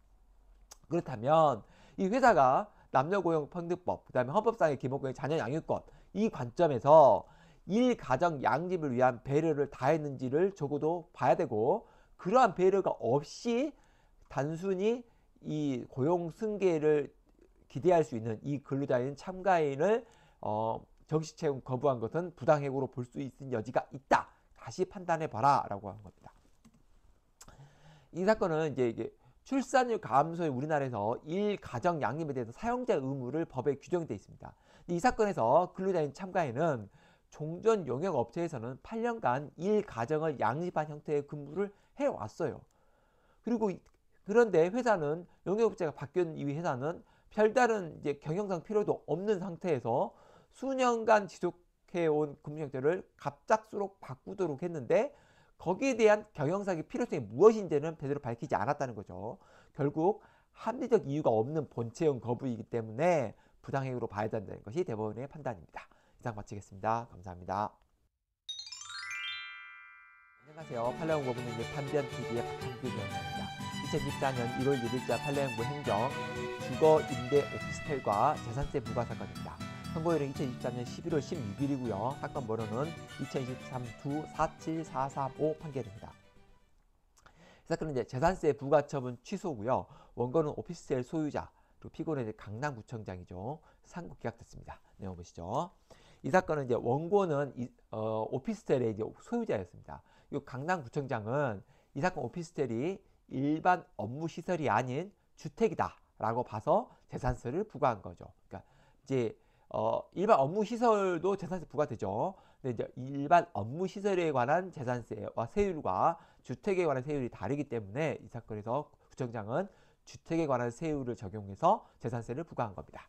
[SPEAKER 1] 그렇다면 이 회사가 남녀고용평등법, 그 다음에 헌법상의 기본권의 자녀 양육권 이 관점에서 일, 가정, 양립을 위한 배려를 다했는지를 적어도 봐야 되고 그러한 배려가 없이 단순히 이 고용 승계를 기대할 수 있는 이 근로자인 참가인을 어, 정식 채용 거부한 것은 부당해고로볼 수 있는 여지가 있다. 다시 판단해 봐라라고 한 겁니다. 이 사건은 이제 이게 출산율 감소에 우리나라에서 일 가정 양립에 대해서 사용자 의무를 법에 규정돼 있습니다. 이 사건에서 근로자인 참가인은 종전 용역 업체에서는 8년간 일 가정을 양립한 형태의 근무를 해왔어요. 그리고 그런데 회사는 용역업체가 바뀐 이 회사는 별다른 이제 경영상 필요도 없는 상태에서 수년간 지속해온 금융형태를 갑작스로 바꾸도록 했는데 거기에 대한 경영상의 필요성이 무엇인지는 제대로 밝히지 않았다는 거죠. 결국 합리적 이유가 없는 본체형 거부이기 때문에 부당행위로 봐야 된다는 것이 대법원의 판단입니다. 이상 마치겠습니다. 감사합니다. 안녕하세요. 팔레옹고 국민 판변TV의 박한규 위원입니다. 2014년 1월 1일자 팔레옹고 행정 주거 임대 오피스텔과 재산세 부과 사건입니다. 선고일은 2024년 11월 16일이고요. 사건 번호는 2023-2-47445 판결입니다. 사건은 이제 재산세 부과 처분 취소고요. 원고는 오피스텔 소유자, 그리고 피고는 강남구청장이죠. 상고 기각됐습니다. 내용 보시죠. 이 사건은 이제 원고는 이, 어, 오피스텔의 이제 소유자였습니다. 이 강남구청장은 이 사건 오피스텔이 일반 업무 시설이 아닌 주택이다라고 봐서 재산세를 부과한 거죠. 그러니까 이제 어, 일반 업무 시설도 재산세 부과되죠. 근데 이제 일반 업무 시설에 관한 재산세와 세율과 주택에 관한 세율이 다르기 때문에 이 사건에서 구청장은 주택에 관한 세율을 적용해서 재산세를 부과한 겁니다.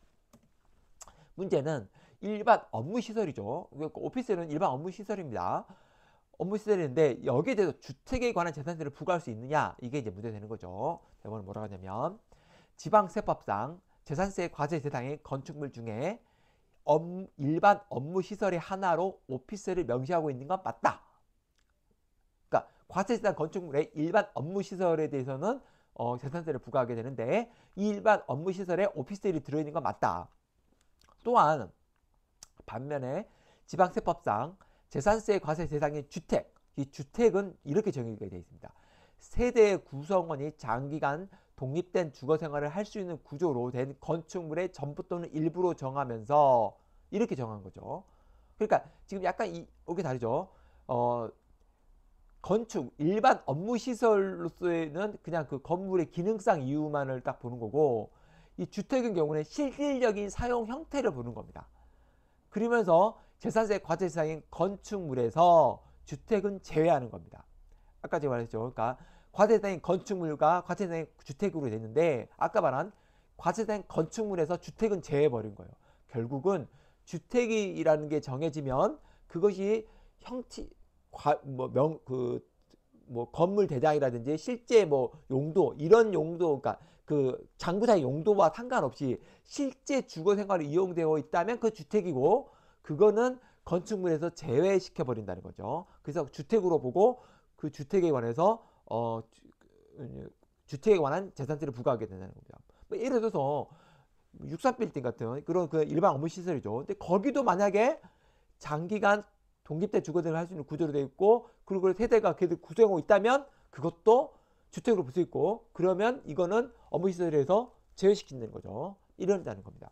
[SPEAKER 1] 문제는 일반 업무 시설이죠. 그 오피스텔은 일반 업무 시설입니다. 업무시세 되는데 여기에 대해서 주택에 관한 재산세를 부과할 수 있느냐 이게 이제 문제 되는 거죠. 대법원은 뭐라고 하냐면 지방세법상 재산세 과세 대상인 건축물 중에 업, 일반 업무 시설의 하나로 오피스를 명시하고 있는 건 맞다. 그러니까 과세 대상 건축물의 일반 업무 시설에 대해서는 어, 재산세를 부과하게 되는데 이 일반 업무 시설에 오피스텔이 들어있는 건 맞다. 또한 반면에 지방세법상 재산세 과세 대상인 주택, 이 주택은 이렇게 정의가 되어 있습니다. 세대 구성원이 장기간 독립된 주거 생활을 할 수 있는 구조로 된 건축물의 전부 또는 일부로 정하면서 이렇게 정한 거죠. 그러니까 지금 약간 이, 이게 다르죠. 어, 건축 일반 업무 시설로서는 그냥 그 건물의 기능상 이유만을 딱 보는 거고 이 주택인 경우는 실질적인 사용 형태를 보는 겁니다. 그러면서 재산세 과세사인 건축물에서 주택은 제외하는 겁니다. 아까 제가 말했죠. 그러니까 과세사인 건축물과 과세사인 주택으로 됐는데 아까 말한 과세사인 건축물에서 주택은 제외해버린 거예요. 결국은 주택이라는 게 정해지면 그것이 형태 뭐명 그 뭐 건물 대장이라든지 실제 뭐 용도 이런 용도 그러니까 그 장부상의 용도와 상관없이 실제 주거 생활이 이용되어 있다면 그 주택이고 그거는 건축물에서 제외시켜 버린다는 거죠. 그래서 주택으로 보고 그 주택에 관해서 어 그, 주택에 관한 재산세를 부과하게 된다는 겁니다. 뭐 예를 들어서 육3빌딩 같은 그런 그 일반 업무 시설이죠. 근데 거기도 만약에 장기간 동기때 주거등을 할 수 있는 구조로 되어 있고 그리고 세대가 계속 구성하고 있다면 그것도 주택으로 볼 수 있고 그러면 이거는 업무시설에서 제외시키는 거죠. 이런다는 겁니다.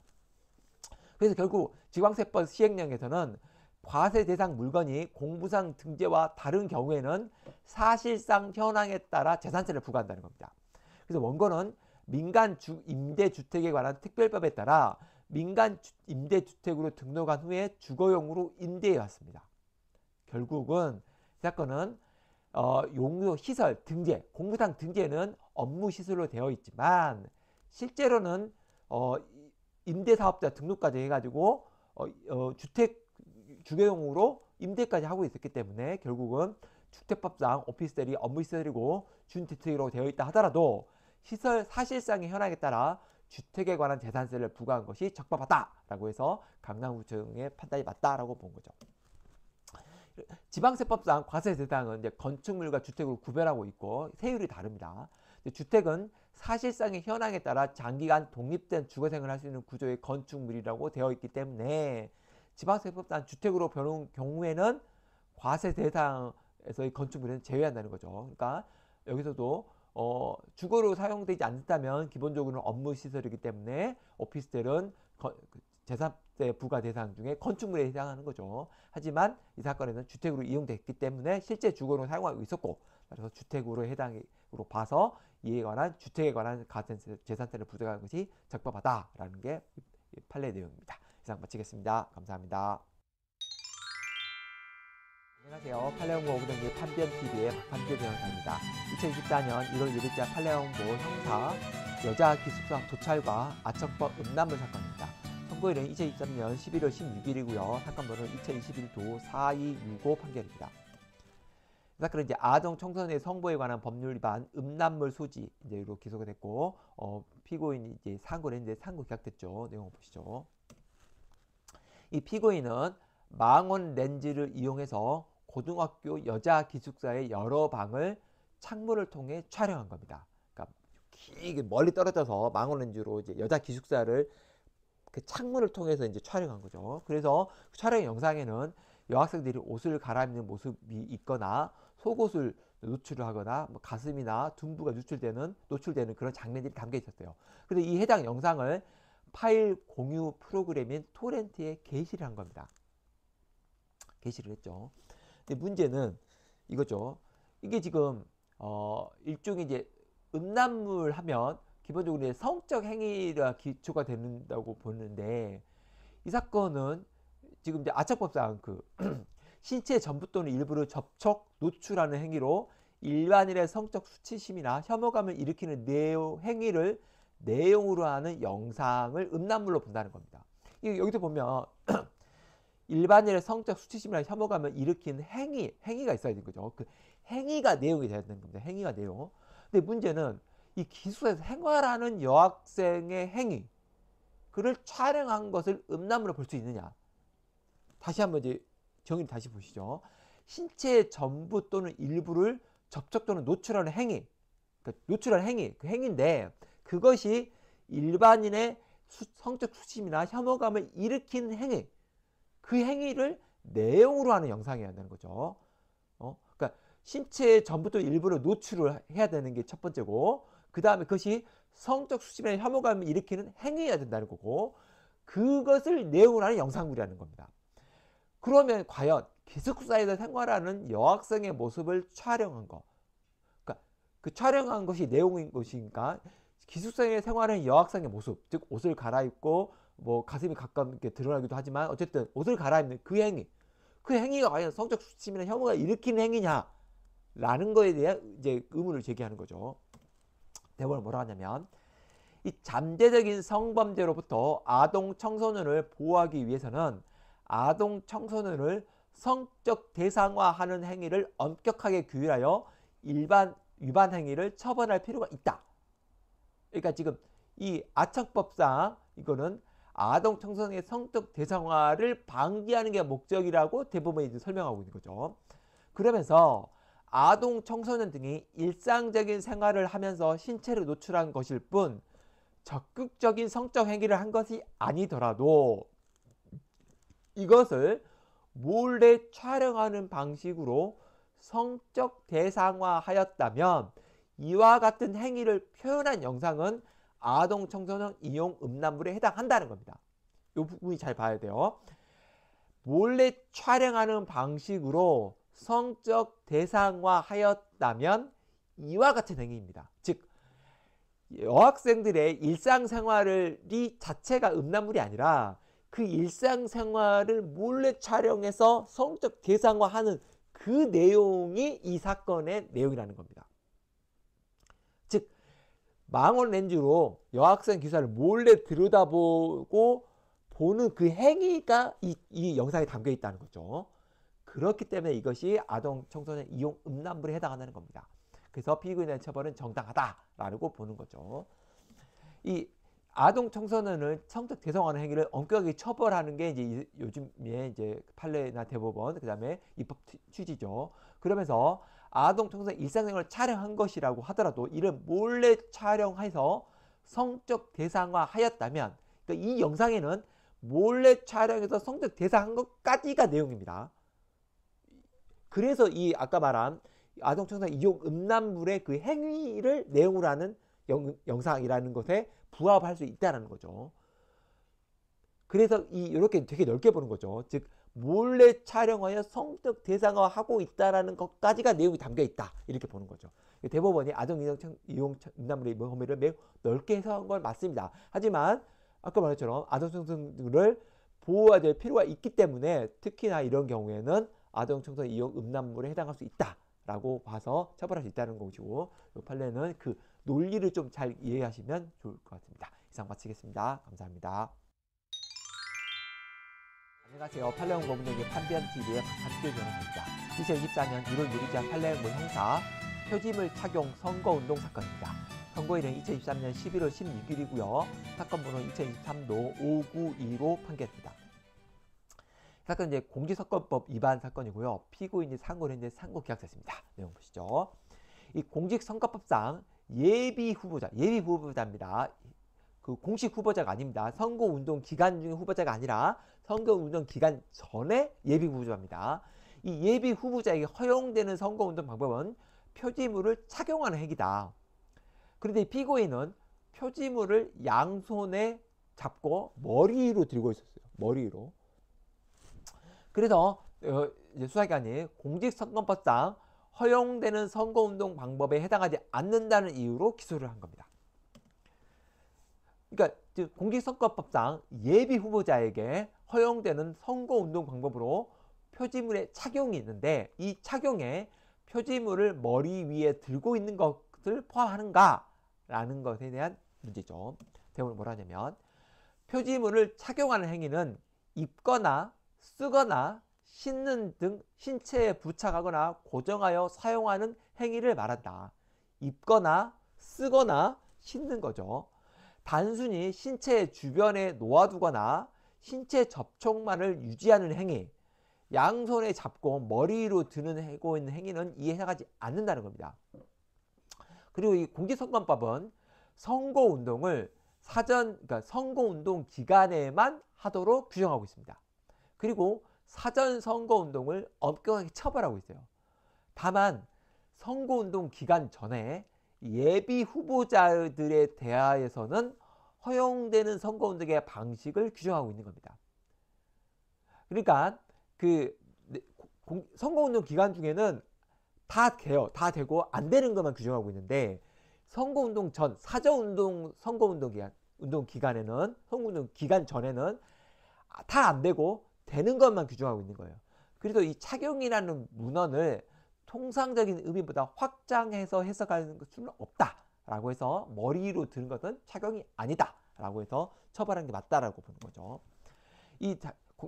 [SPEAKER 1] 그래서 결국 지방세법 시행령에서는 과세 대상 물건이 공부상 등재와 다른 경우에는 사실상 현황에 따라 재산세를 부과한다는 겁니다. 그래서 원고는 민간 주, 임대주택에 관한 특별법에 따라 민간 주, 임대주택으로 등록한 후에 주거용으로 임대해 왔습니다. 결국은 이 사건은 어, 용도 시설 등재, 공부상 등재는 업무 시설로 되어 있지만 실제로는 어, 임대사업자 등록까지 해가지고 어, 어, 주택 주거용으로 임대까지 하고 있었기 때문에 결국은 주택법상 오피스텔이 업무시설이고 준주택으로 되어 있다 하더라도 시설 사실상의 현황에 따라 주택에 관한 재산세를 부과한 것이 적법하다라고 해서 강남구청의 판단이 맞다라고 본 거죠. 지방세법상 과세 대상은 이제 건축물과 주택을 구별하고 있고 세율이 다릅니다. 주택은 사실상의 현황에 따라 장기간 독립된 주거생활을 할 수 있는 구조의 건축물이라고 되어 있기 때문에 지방세법단 주택으로 변한 경우에는 과세 대상에서의 건축물은 제외한다는 거죠. 그러니까 여기서도 어, 주거로 사용되지 않는다면 기본적으로는 업무 시설이기 때문에 오피스텔은 재산세 그 부과 대상 중에 건축물에 해당하는 거죠. 하지만 이 사건에는 주택으로 이용됐기 때문에 실제 주거로 사용하고 있었고 그래서 주택으로 해당으로 봐서 이에 관한 주택에 관한 가산재산세를 부과하는 것이 적법하다라는 게 판례 내용입니다. 이상 마치겠습니다. 감사합니다. 안녕하세요. 팔레옹고 오구동기 판변TV의 박판규 변호사입니다. 2024년 1월 1일자 팔레옹고 형사 여자기숙사 도찰과 아청법 음란물 사건입니다. 선고일은 2023년 11월 16일이고요. 사건번호는 2021도 4265 판결입니다. 그래서 그런 이제 아동 청소년의 성보에 관한 법률 위반 음란물 소지 이제 이렇게 기소가 됐고 어, 피고인이 이제 상고를 했는데 상고 기각됐죠. 내용 을 보시죠. 이 피고인은 망원 렌즈를 이용해서 고등학교 여자 기숙사의 여러 방을 창문을 통해 촬영한 겁니다. 그러니까 길게 멀리 떨어져서 망원 렌즈로 이제 여자 기숙사를 그 창문을 통해서 이제 촬영한 거죠. 그래서 촬영 영상에는 여학생들이 옷을 갈아입는 모습이 있거나 속옷을 노출을 하거나 뭐 가슴이나 둔부가 노출되는 노출되는 그런 장면들이 담겨 있었대요 그래서 이 해당 영상을 파일 공유 프로그램인 토렌트에 게시를 한 겁니다. 게시를 했죠. 근데 문제는 이거죠. 이게 지금 어 일종의 이제 음란물 하면 기본적으로 성적 행위가 기초가 된다고 보는데 이 사건은 지금 이제 아청법상 그 신체 전부 또는 일부를 접촉, 노출하는 행위로 일반인의 성적 수치심이나 혐오감을 일으키는 내용, 행위를 내용으로 하는 영상을 음란물로 본다는 겁니다. 여기서 보면 일반인의 성적 수치심이나 혐오감을 일으키는 행위, 행위가 있어야 되는 거죠. 그 행위가 내용이 되야 되는 겁니다. 행위가 내용. 근데 문제는 이기숙에서 생활하는 여학생의 행위, 그를 촬영한 것을 음란으로 볼 수 있느냐? 다시 한번 이제 정의를 다시 보시죠. 신체의 전부 또는 일부를 접촉 또는 노출하는 행위, 그러니까 노출하는 행위, 그 행위인데 그것이 일반인의 수, 성적 수심이나 혐오감을 일으키는 행위, 그 행위를 내용으로 하는 영상이어야 되는 거죠. 어? 그러니까 신체의 전부 또는 일부를 노출을 해야 되는 게 첫 번째고, 그 다음에 그것이 성적 수심이나 혐오감을 일으키는 행위여야 된다는 거고, 그것을 내용으로 하는 영상물이라는 겁니다. 그러면 과연 기숙사에서 생활하는 여학생의 모습을 촬영한 거. 그러니까 그 촬영한 것이 내용인 것이니까 기숙사에 서 생활하는 여학생의 모습, 즉 옷을 갈아입고 뭐 가슴이 가깝게 드러나기도 하지만 어쨌든 옷을 갈아입는 그 행위, 그 행위가 과연 성적 수침이나 혐오가 일으키는 행위냐라는 거에 대해 이제 의문을 제기하는 거죠. 대본을 뭐라 하냐면 이 잠재적인 성범죄로부터 아동 청소년을 보호하기 위해서는 아동 청소년을 성적 대상화하는 행위를 엄격하게 규율하여 일반 위반 행위를 처벌할 필요가 있다. 그러니까 지금 이 아청법상 이거는 아동 청소년의 성적 대상화를 방지하는 게 목적이라고 대부분이 이제 설명하고 있는 거죠. 그러면서 아동 청소년 등이 일상적인 생활을 하면서 신체를 노출한 것일 뿐 적극적인 성적 행위를 한 것이 아니더라도 이것을 몰래 촬영하는 방식으로 성적 대상화하였다면 이와 같은 행위를 표현한 영상은 아동 청소년 이용 음란물에 해당한다는 겁니다. 이 부분이 잘 봐야 돼요. 몰래 촬영하는 방식으로 성적 대상화하였다면 이와 같은 행위입니다. 즉 여학생들의 일상생활이 자체가 음란물이 아니라 그 일상생활을 몰래 촬영해서 성적 대상화하는 그 내용이 이 사건의 내용이라는 겁니다. 즉 망원 렌즈로 여학생 기사를 몰래 들여다보고 보는 그 행위가 이, 이 영상에 담겨 있다는 거죠. 그렇기 때문에 이것이 아동 청소년 이용 음란물에 해당한다는 겁니다. 그래서 피고인의 처벌은 정당하다라고 보는 거죠. 이 아동 청소년을 성적 대성하는 행위를 엄격하게 처벌하는 게 이제 요즘에 이제 판례나 대법원 그다음에 입법 취지죠. 그러면서 아동 청소년 일상생활을 촬영한 것이라고 하더라도 이를 몰래 촬영해서 성적 대상화하였다면 그러니까 이 영상에는 몰래 촬영해서 성적 대상한 것까지가 내용입니다. 그래서 이 아까 말한 아동 청소년 이용 음란물의 그 행위를 내용으로 하는 영, 상이라는 것에 부합할 수 있다는 거죠. 그래서 이, 이렇게 되게 넓게 보는 거죠. 즉, 몰래 촬영하여 성적 대상화하고 있다라는 것까지가 내용이 담겨 있다. 이렇게 보는 거죠. 대법원이 아동 성 이용 인담물의 범위를 매우 넓게 해석한 건 맞습니다. 하지만 아까 말했처럼 아동 청소년들을 보호해야 될 필요가 있기 때문에 특히나 이런 경우에는 아동 청소년 이용 음란물에 해당할 수 있다라고 봐서 처벌할 수 있다는 것이고 이 판례는 그 논리를 좀 잘 이해하시면 좋을 것 같습니다. 이상 마치겠습니다. 감사합니다. 안녕하세요. 팔레온 고문에게 판비안 TV의 박학규 변호사입니다. 2024년 1월 6일자 팔레온문 행사 표지물 착용 선거운동 사건입니다. 선거일은 2023년 11월 16일이고요. 사건 번호 2023도 5 9 2로 판결입니다. 사건 은 이제 공직선거법 위반 사건이고요. 피고인이 상고를 했는데 상고 계약자였습니다. 내용 보시죠. 이 공직선거법상 예비 후보자, 예비 후보자입니다. 그 공식 후보자가 아닙니다. 선거운동 기간 중에 후보자가 아니라 선거운동 기간 전에 예비 후보자입니다. 이 예비 후보자에게 허용되는 선거운동 방법은 표지물을 착용하는 행위다. 그런데 피고인은 표지물을 양손에 잡고 머리 로 들고 있었어요. 머리 위로. 그래서 어, 수사기관이 공직선거법상 허용되는 선거운동 방법에 해당하지 않는다는 이유로 기소를 한 겁니다. 그러니까 공직선거법상 예비 후보자에게 허용되는 선거운동 방법으로 표지물의 착용이 있는데 이 착용에 표지물을 머리 위에 들고 있는 것을 포함하는가 라는 것에 대한 문제죠. 대문을 뭐라 하냐면 표지물을 착용하는 행위는 입거나 쓰거나 씻는 등 신체에 부착하거나 고정하여 사용하는 행위를 말한다. 입거나 쓰거나 씻는 거죠. 단순히 신체 주변에 놓아두거나 신체 접촉만을 유지하는 행위, 양손에 잡고 머리로 드는 하고 있는 행위는 이해하지 않는다는 겁니다. 그리고 이 공직선거법은 선거운동을 사전, 그러니까 선거운동 기간에만 하도록 규정하고 있습니다. 그리고 사전 선거운동을 엄격하게 처벌하고 있어요. 다만 선거운동 기간 전에 예비 후보자들에 대하여서는 허용되는 선거운동의 방식을 규정하고 있는 겁니다. 그러니까 그 네, 선거운동 기간 중에는 다 돼요. 다 되고 안 되는 것만 규정하고 있는데 선거운동 전, 사저운동 선거운동 기간, 운동 기간에는 선거운동 기간 전에는 다 안 되고 되는 것만 규정하고 있는 거예요. 그래서 이 착용이라는 문헌을 통상적인 의미보다 확장해서 해석하는 수는 없다라고 해서 머리로 드는 것은 착용이 아니다라고 해서 처벌하게 맞다라고 보는 거죠. 이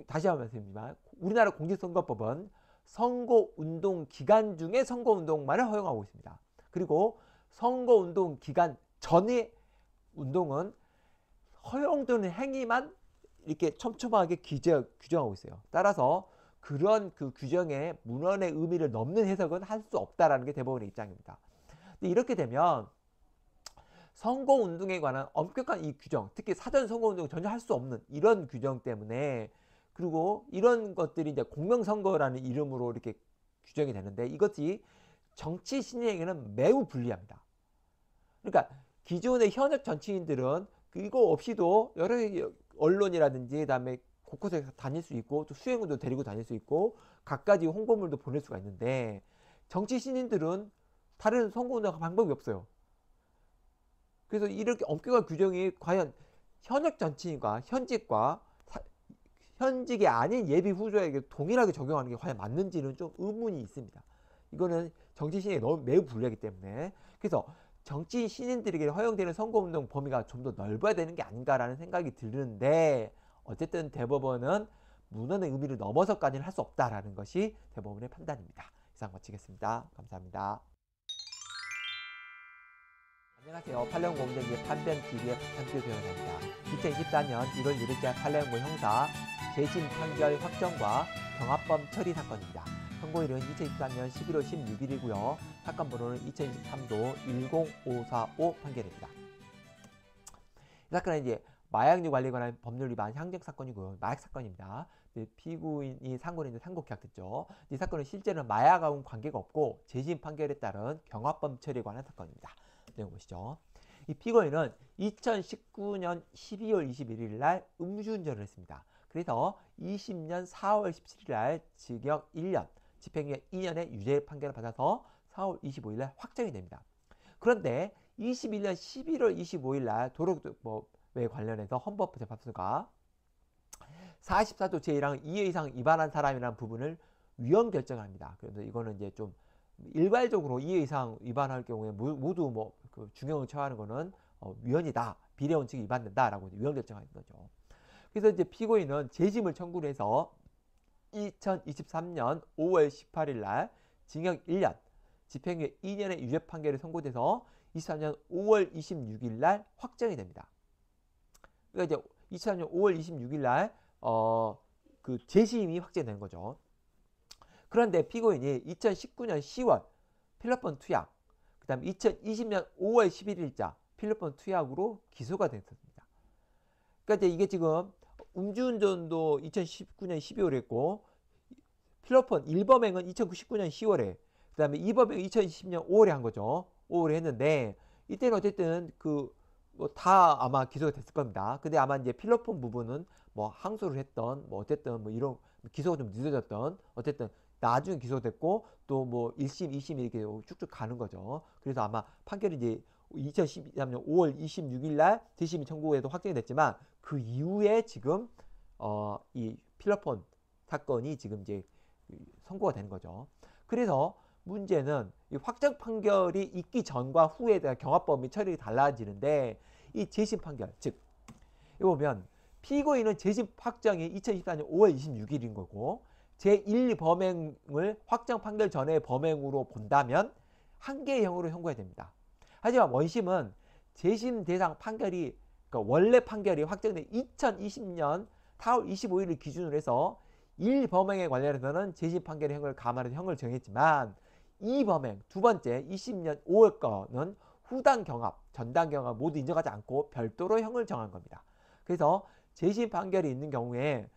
[SPEAKER 1] 다시 한번 말씀드리지만 우리나라 공직선거법은 선거운동 기간 중에 선거운동만을 허용하고 있습니다. 그리고 선거운동 기간 전의 운동은 허용 되는 행위만 이렇게 촘촘하게 규제, 규정하고 있어요. 따라서 그런 그 규정의 문헌의 의미를 넘는 해석은 할 수 없다라는 게 대법원의 입장입니다. 근데 이렇게 되면 선거운동에 관한 엄격한 이 규정, 특히 사전 선거운동 전혀 할 수 없는 이런 규정 때문에 그리고 이런 것들이 이제 공명선거라는 이름으로 이렇게 규정이 되는데 이것이 정치 신인에게는 매우 불리합니다. 그러니까 기존의 현역 정치인들은 이거 없이도 여러 언론이라든지 그 다음에 곳곳에 다닐 수 있고 또 수행원도 데리고 다닐 수 있고 각가지 홍보물도 보낼 수가 있는데 정치 신인들은 다른 선거운동 방법이 없어요. 그래서 이렇게 엄격한 규정이 과연 현역 정치인과 현직과 사, 현직이 아닌 예비 후보에게 동일하게 적용하는 게 과연 맞는지는 좀 의문이 있습니다. 이거는 정치신인이 너무 매우 불리하기 때문에 그래서 정치인 신인들에게 허용되는 선거운동 범위가 좀 더 넓어야 되는 게 아닌가라는 생각이 드는데 어쨌든 대법원은 문헌의 의미를 넘어서까지는 할 수 없다라는 것이 대법원의 판단입니다. 이상 마치겠습니다. 감사합니다. 안녕하세요. 팔례연구원기의 판변TV의 박창규 변호사입니다. 2024년 1월 1일자 팔례연구 형사 재심 판결 확정과 경합범 처리 사건입니다. 선고일은 2023년 11월 16일이고요. 사건 번호는 2023도 10545 판결입니다. 이 사건은 이제 마약류 관리에 관한 법률 위반 향정 사건이고요. 마약 사건입니다. 피고인이 상고인데 상고 계약됐죠. 이 사건은 실제로는 마약하고는 관계가 없고 재심 판결에 따른 경합범 처리에 관한 사건입니다. 내용 보시죠. 이 피고인은 2019년 12월 21일 날 음주운전을 했습니다. 그래서 20년 4월 17일 날직역 1년, 집행유예 2년의 유죄 판결을 받아서 4월 25일 날 확정이 됩니다. 그런데 21년 11월 25일 날 도로교통법에 관련해서 헌법 재판소가 44조 제1항 2회 이상 위반한 사람이라는 부분을 위헌 결정을 합니다. 그래서 이거는 이제 좀 일괄적으로 2회 이상 위반할 경우에 모두 뭐 그 중형을 처하는 거는 어, 위헌이다. 비례 원칙이 위반된다라고 위헌 결정하는 거죠. 그래서 이제 피고인은 재심을 청구를 해서 2023년 5월 18일 날 징역 1년, 집행유예 2년의 유죄 판결이 선고돼서 23년 5월 26일 날 확정이 됩니다. 그러니까 이제 23년 5월 26일 날 어, 그 재심이 확정된 거죠. 그런데 피고인이 2019년 10월 필리핀 투약, 그다음 2020년 5월 11일자 필리핀 투약으로 기소가 됐습니다. 그러니까 이제 이게 지금 음주운전도 2019년 12월에 했고 필로폰 1범행은 2019년 10월에 그 다음에 2범행 은 2020년 5월에 한 거죠. 5월에 했는데 이때는 어쨌든 그 뭐 다 아마 기소가 됐을 겁니다. 근데 아마 이제 필로폰 부분은 뭐 항소를 했던 뭐 어쨌든 뭐 이런 기소가 좀 늦어졌던 어쨌든 나중에 기소됐고 또 뭐 1심, 2심 이렇게 쭉쭉 가는 거죠. 그래서 아마 판결이 이제 2013년 5월 26일 날 재심이 청구에도 확정이 됐지만 그 이후에 지금 어, 이 필라폰 사건이 지금 이제 그 선고가 된 거죠. 그래서 문제는 이 확정 판결이 있기 전과 후에 대한 경합범위 처리가 달라지는데 이 재심 판결 즉이 보면 피고인은 재심 확정이 2014년 5월 26일인 거고 제1 범행을 확정 판결 전에 범행으로 본다면 한 개의 형으로 형구해야 됩니다. 하지만 원심은 재심 대상 판결이 그러니까 원래 판결이 확정된 2020년 4월 25일을 기준으로 해서 1범행에 관련해서는 재심 판결의 형을 감안해서 형을 정했지만 2범행 두 번째 20년 5월 거는 후당 경합, 전당 경합 모두 인정하지 않고 별도로 형을 정한 겁니다. 그래서 재심 판결이 있는 경우에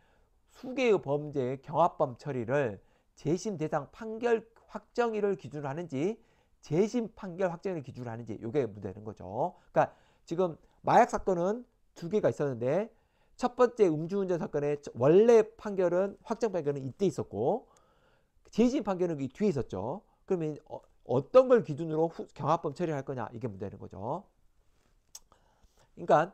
[SPEAKER 1] 수개의 범죄의 경합범 처리를 재심 대상 판결 확정일을 기준으로 하는지 재심 판결 확정일을 기준으로 하는지 이게 문제는 거죠. 그러니까 지금 마약 사건은 두 개가 있었는데 첫 번째 음주운전 사건의 원래 판결은 확정 판결은 이때 있었고 재심 판결은 이 뒤에 있었죠. 그러면 어, 떤걸 기준으로 후, 경합범 처리할 거냐 이게 문제는 거죠. 그러니까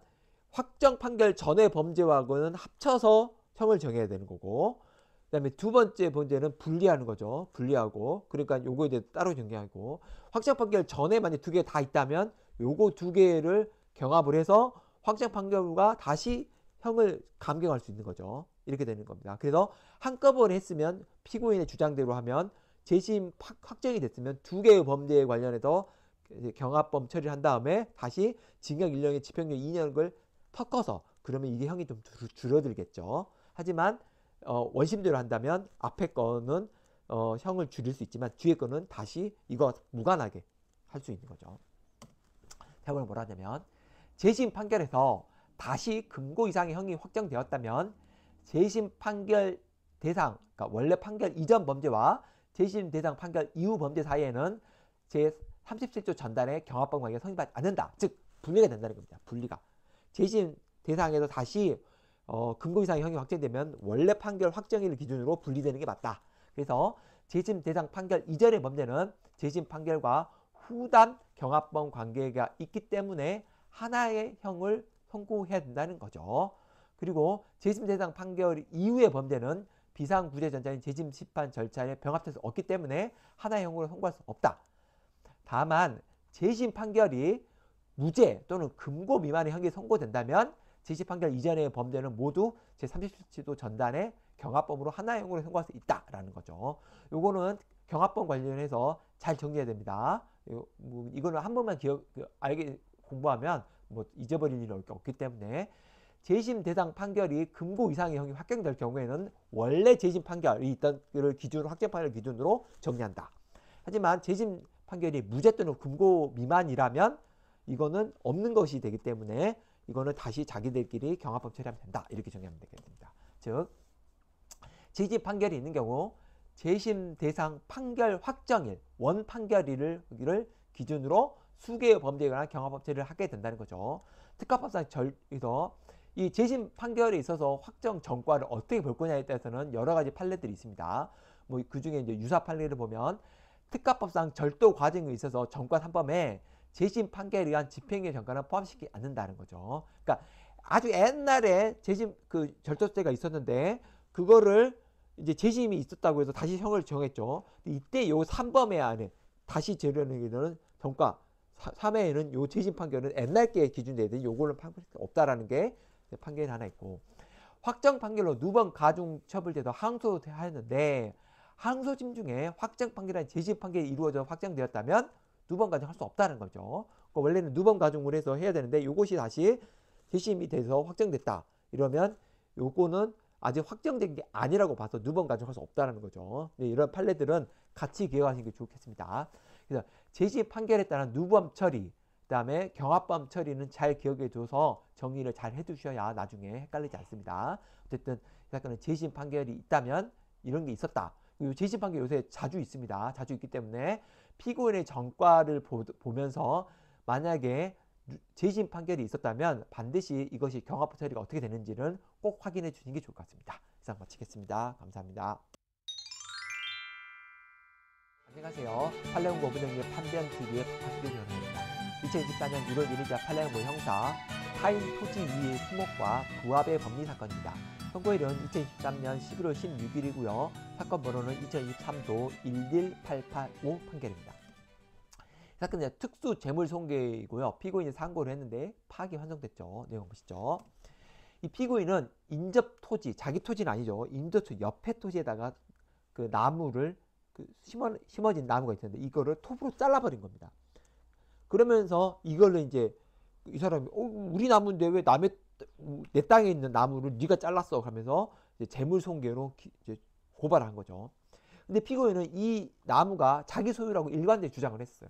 [SPEAKER 1] 확정 판결 전의 범죄와는 합쳐서 형을 정해야 되는 거고 그다음에 두 번째 범죄는 분리하는 거죠. 분리하고 그러니까 요거에 대해 따로 정리하고 확정 판결 전에 만약 두개 다 있다면 요거 두 개를 경합을 해서 확정 판결과 다시 형을 감경할 수 있는 거죠. 이렇게 되는 겁니다. 그래서 한꺼번에 했으면 피고인의 주장대로 하면 재심 확정이 됐으면 두 개의 범죄에 관련해서 경합범 처리를 한 다음에 다시 징역 1년에 집행유예 2년을 섞어서 그러면 이게 형이 좀 줄어들겠죠. 하지만 어, 원심대로 한다면 앞에 거는 어, 형을 줄일 수 있지만 뒤에 거는 다시 이거 무관하게 할 수 있는 거죠. 대본을 뭐라 하냐면 재심 판결에서 다시 금고 이상의 형이 확정되었다면 재심 판결 대상, 그러니까 원래 판결 이전 범죄와 재심 대상 판결 이후 범죄 사이에는 제37조 전단의 경합범 관계가 성립하지 않는다. 즉 분리가 된다는 겁니다. 분리가. 재심 대상에서 다시 어, 금고 이상의 형이 확정되면 원래 판결 확정일을 기준으로 분리되는 게 맞다. 그래서 재심 대상 판결 이전의 범죄는 재심 판결과 후단 경합범 관계가 있기 때문에 하나의 형을 선고해야 된다는 거죠. 그리고 재심 대상 판결 이후의 범죄는 비상구제전자인 재심 심판 절차에 병합해서 없기 때문에 하나의 형으로 선고할 수 없다. 다만 재심 판결이 무죄 또는 금고 미만의 형이 선고된다면 재심 판결 이전의 범죄는 모두 제30조치도 전단에 경합범으로 하나형으로 의 선고할 수 있다라는 거죠. 요거는 경합범 관련해서 잘 정리해야 됩니다. 뭐 이거는 한 번만 기억 그 알게 공부하면 뭐 잊어버릴 일이 없기 때문에 재심 대상 판결이 금고 이상의 형이 확정될 경우에는 원래 재심 판결이 있던 그를 기준으로 확정 판결 기준으로 정리한다. 하지만 재심 판결이 무죄 또는 금고 미만이라면 이거는 없는 것이 되기 때문에 이거는 다시 자기들끼리 경합법 처리하면 된다. 이렇게 정리하면 되겠습니다. 즉 재지 판결이 있는 경우 재심 대상 판결 확정일, 원 판결일을 기준으로 수개의 범죄에 관한 경합업체를 하게 된다는 거죠. 특가법상 절에서 이 재심 판결에 있어서 확정 전과를 어떻게 볼 거냐에 따라서는 여러 가지 판례들이 있습니다. 뭐 그 중에 이제 유사 판례를 보면 특가법상 절도 과정에 있어서 전과 3범에 재심 판결에 의한 집행유예 전과는 포함시키지 않는다는 거죠. 그러니까 아주 옛날에 재심 그 절도죄가 있었는데 그거를 이제 재심이 있었다고 해서 다시 형을 정했죠. 이때 요 3범에 안에 다시 재려는 기는 정가 3회에는 요 재심 판결은 옛날게 기준되는데 요거는 판결이 없다라는 게 판결이 하나 있고 확정 판결로 두 번 가중 처벌제도 항소하였는데 항소심 중에 확정 판결한 재심 판결이 이루어져 확정되었다면 두 번 가중 할 수 없다는 거죠. 그러니까 원래는 두 번 가중을 해서 해야 되는데 요것이 다시 재심이 돼서 확정됐다. 이러면 요거는 아직 확정된 게 아니라고 봐서 누번 가져갈 수 없다는 거죠. 네, 이런 판례들은 같이 기억하시는 게 좋겠습니다. 그래서 제시 판결에 따른 누범 처리, 그다음에 경합범 처리는 잘 기억해 줘서 정리를 잘 해두셔야 나중에 헷갈리지 않습니다. 어쨌든 이 사건은 재심 판결이 있다면 이런 게 있었다. 재심 판결 요새 자주 있습니다. 자주 있기 때문에 피고인의 전과를 보, 보면서 만약에 재심 판결이 있었다면 반드시 이것이 경합 처리가 어떻게 되는지는 꼭 확인해 주시는 게 좋을 것 같습니다. 이상 마치겠습니다. 감사합니다. 안녕하세요. 팔레옹 고분영의 판변TV의 박규 변호입니다. 2024년 1월 1일자 팔레옹 모 형사 타인 토지 위의 수목과 부합의 법리 사건입니다. 선고일은 2023년 11월 16일이고요. 사건 번호는 2023도 11885 판결입니다. 사건은 특수 재물 손괴이고요. 피고인이 상고를 했는데 파기 환송됐죠. 내용 보시죠. 이 피고인은 인접 토지, 자기 토지는 아니죠. 인접 토지 옆에 토지에다가 그 나무를 그 심어, 심어진 나무가 있는데 었 이거를 톱으로 잘라버린 겁니다. 그러면서 이걸로 이제 이 사람이 어, 우리 나무인데 왜 남의 내 땅에 있는 나무를 네가 잘랐어 그러면서 재물손괴로 고발한 거죠. 근데 피고인은 이 나무가 자기 소유라고 일관되게 주장을 했어요.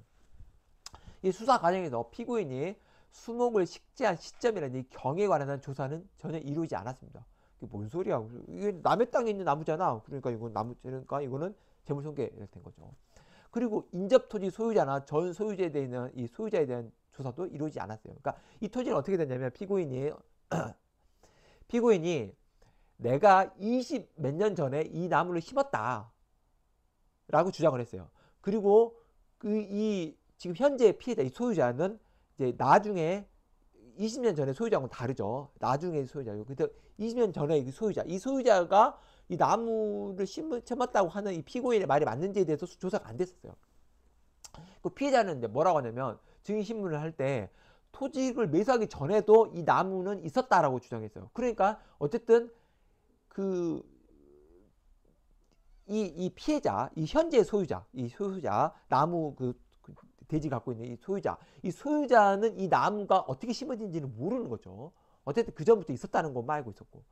[SPEAKER 1] 이 수사 과정에서 피고인이 수목을 식재한 시점이라는 이 경에 관한 조사는 전혀 이루지 않았습니다. 이게 뭔 소리야? 이게 남의 땅에 있는 나무잖아. 그러니까 이건 나무, 그러니까 이거는 재물손괴 된 거죠. 그리고 인접토지 소유자나 전 소유자에 대한 이 소유자에 대한 조사도 이루지 않았어요. 그러니까 이 토지는 어떻게 됐냐면 피고인이 피고인이 내가 20 몇 년 전에 이 나무를 심었다. 라고 주장을 했어요. 그리고 그이 지금 현재 피해자 이 소유자는 이제 나중에 20년 전에 소유자하고는 다르죠. 나중에 소유자고. 근데 20년 전에 이 소유자, 이 소유자가 이 나무를 심을 심었다고 하는 이 피고인의 말이 맞는지에 대해서 조사가 안 됐었어요. 그 피해자는 이제 뭐라고 하냐면 증인 신문을 할 때 토지를 매수하기 전에도 이 나무는 있었다라고 주장했어요. 그러니까 어쨌든 그 이, 이 피해자, 이 현재 소유자, 이 소유자, 나무 그 돼지 갖고 있는 이 소유자. 이 소유자는 이 나무가 어떻게 심어진지는 모르는 거죠. 어쨌든 그전부터 있었다는 것만 알고 있었고.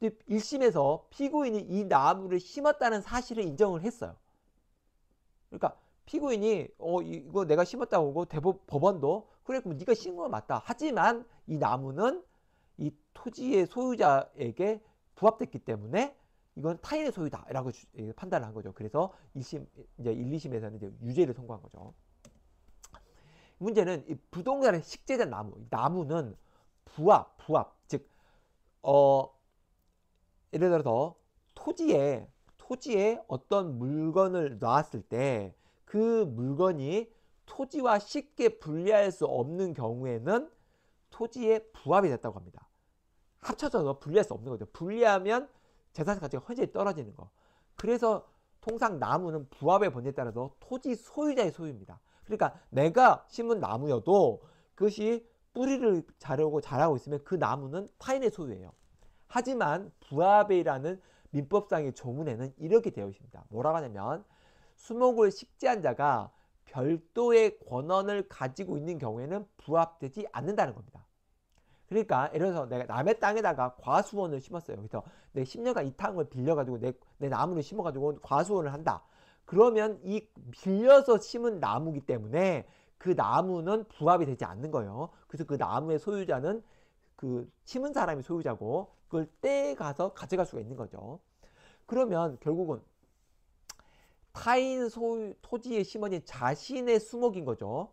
[SPEAKER 1] 근데 1심에서 피고인이 이 나무를 심었다는 사실을 인정을 했어요. 그러니까 피고인이 어 이거 내가 심었다고 하고 대법 법원도 그래 그럼 네가 심은 건 맞다. 하지만 이 나무는 이 토지의 소유자에게 부합됐기 때문에 이건 타인의 소유다라고 예, 판단을 한 거죠. 그래서 1심 이제 1, 2심에서는 이제 유죄를 선고한 거죠. 문제는 이 부동산의 식재자 나무, 나무는 부합, 부합, 즉, 어, 예를 들어서 토지에, 토지에 어떤 물건을 놨을 때 그 물건이 토지와 쉽게 분리할 수 없는 경우에는 토지에 부합이 됐다고 합니다. 합쳐져서 분리할 수 없는 거죠. 분리하면 재산 가치가 현저히 떨어지는 거. 그래서 통상 나무는 부합의 번에 제 따라서 토지 소유자의 소유입니다. 그러니까 내가 심은 나무여도 그것이 뿌리를 자르고 자라고 있으면 그 나무는 타인의 소유예요. 하지만 부아이라는 민법상의 조문에는 이렇게 되어 있습니다. 뭐라고 하냐면 수목을 식재한 자가 별도의 권한을 가지고 있는 경우에는 부합되지 않는다는 겁니다. 그러니까 예를 들어서 내가 남의 땅에다가 과수원을 심었어요. 그래서 내 10년간 이 땅을 빌려가지고 내, 내 나무를 심어가지고 과수원을 한다. 그러면 이 빌려서 심은 나무기 때문에 그 나무는 부합이 되지 않는 거예요. 그래서 그 나무의 소유자는 그 심은 사람이 소유자고 그걸 떼가서 가져갈 수가 있는 거죠. 그러면 결국은 타인 소유 토지의 심원이 자신의 수목인 거죠.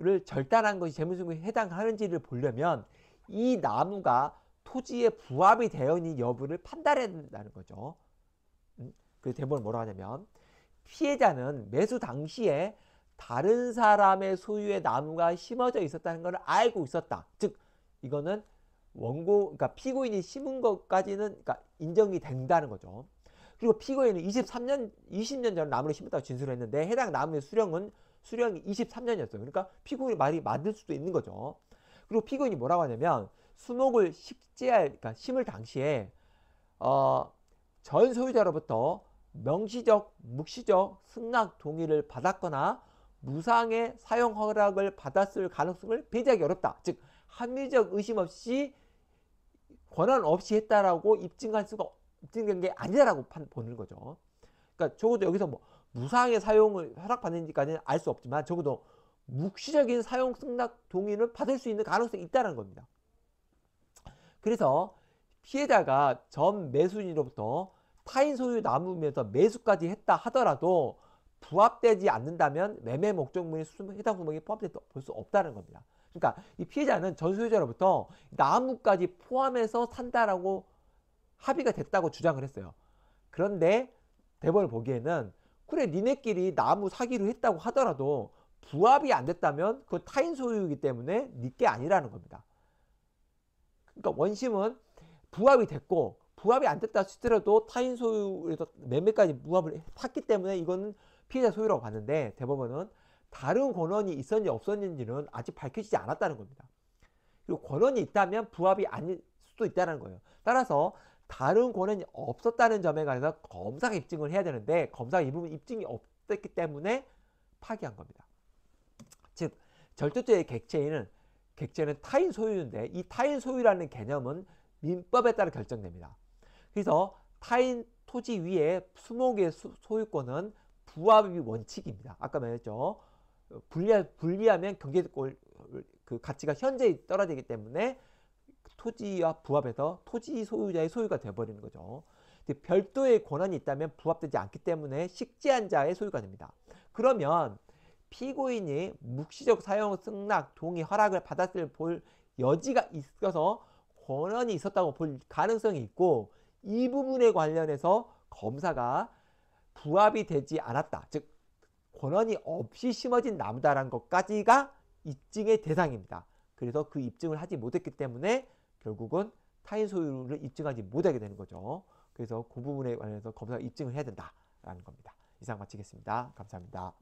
[SPEAKER 1] 를 절단한 것이 재무수에 해당하는지를 보려면 이 나무가 토지에 부합이 되어 있는 여부를 판단해야 된다는 거죠. 음? 그래서 대본을 뭐라고 하냐면 피해자는 매수 당시에 다른 사람의 소유의 나무가 심어져 있었다는 걸 알고 있었다. 즉 이거는 원고 그러니까 피고인이 심은 것까지는 그러니까 인정이 된다는 거죠. 그리고 피고인은 23년 20년 전 나무를 심었다고 진술을 했는데 해당 나무의 수령은 수령이 23년이었어요. 그러니까 피고인 이 말이 맞을 수도 있는 거죠. 그리고 피고인이 뭐라고 하냐면 수목을 식재할 그러니까 심을 당시에 어, 전 소유자로부터 명시적, 묵시적 승낙 동의를 받았거나 무상의 사용 허락을 받았을 가능성을 배제하기 어렵다. 즉 합리적 의심 없이 권한 없이 했다라고 입증할 수가 입증된 게 아니다라고 보는 거죠. 그러니까 적어도 여기서 뭐 무상의 사용을 허락받는지까지는 알 수 없지만 적어도 묵시적인 사용 승낙 동의를 받을 수 있는 가능성이 있다는 겁니다. 그래서 피해자가 전 매수인으로부터 타인 소유 나무면서 매수까지 했다 하더라도 부합되지 않는다면 매매 목적물인 해당 품목이 포함돼수 없다는 겁니다. 그러니까 이 피해자는 전소유자로부터 나무까지 포함해서 산다라고 합의가 됐다고 주장을 했어요. 그런데 대법을 보기에는 그래 니네끼리 나무 사기로 했다고 하더라도 부합이 안 됐다면 그 타인 소유이기 때문에 니게 아니라는 겁니다. 그러니까 원심은 부합이 됐고 부합이 안 됐다 치더라도 타인 소유에서 매매까지 부합을 했기 때문에 이건 피해자 소유라고 봤는데 대법원은 다른 권원이 있었는지 없었는지는 아직 밝혀지지 않았다는 겁니다. 그리고 권원이 있다면 부합이 아닐 수도 있다는 거예요. 따라서 다른 권한이 없었다는 점에 관해서 검사가 입증을 해야 되는데 검사가 이 부분 입증이 없었기 때문에 파기한 겁니다. 즉 절도죄의 객체인은 객체는 타인 소유인데 이 타인 소유라는 개념은 민법에 따라 결정됩니다. 그래서 타인 토지 위에 수목의 소유권은 부합의 원칙입니다. 아까 말했죠. 분리, 분리하면 경제적 그 가치가 현재 떨어지기 때문에 토지와 부합해서 토지 소유자의 소유가 되어버리는 거죠. 별도의 권한이 있다면 부합되지 않기 때문에 식재한 자의 소유가 됩니다. 그러면 피고인이 묵시적 사용 승낙 동의 허락을 받았을 볼 여지가 있어서 권한이 있었다고 볼 가능성이 있고 이 부분에 관련해서 검사가 부합이 되지 않았다. 즉 권한이 없이 심어진 나무다라는 것까지가 입증의 대상입니다. 그래서 그 입증을 하지 못했기 때문에 결국은 타인 소유를 입증하지 못하게 되는 거죠. 그래서 그 부분에 관련해서 검사가 입증을 해야 된다라는 겁니다. 이상 마치겠습니다. 감사합니다.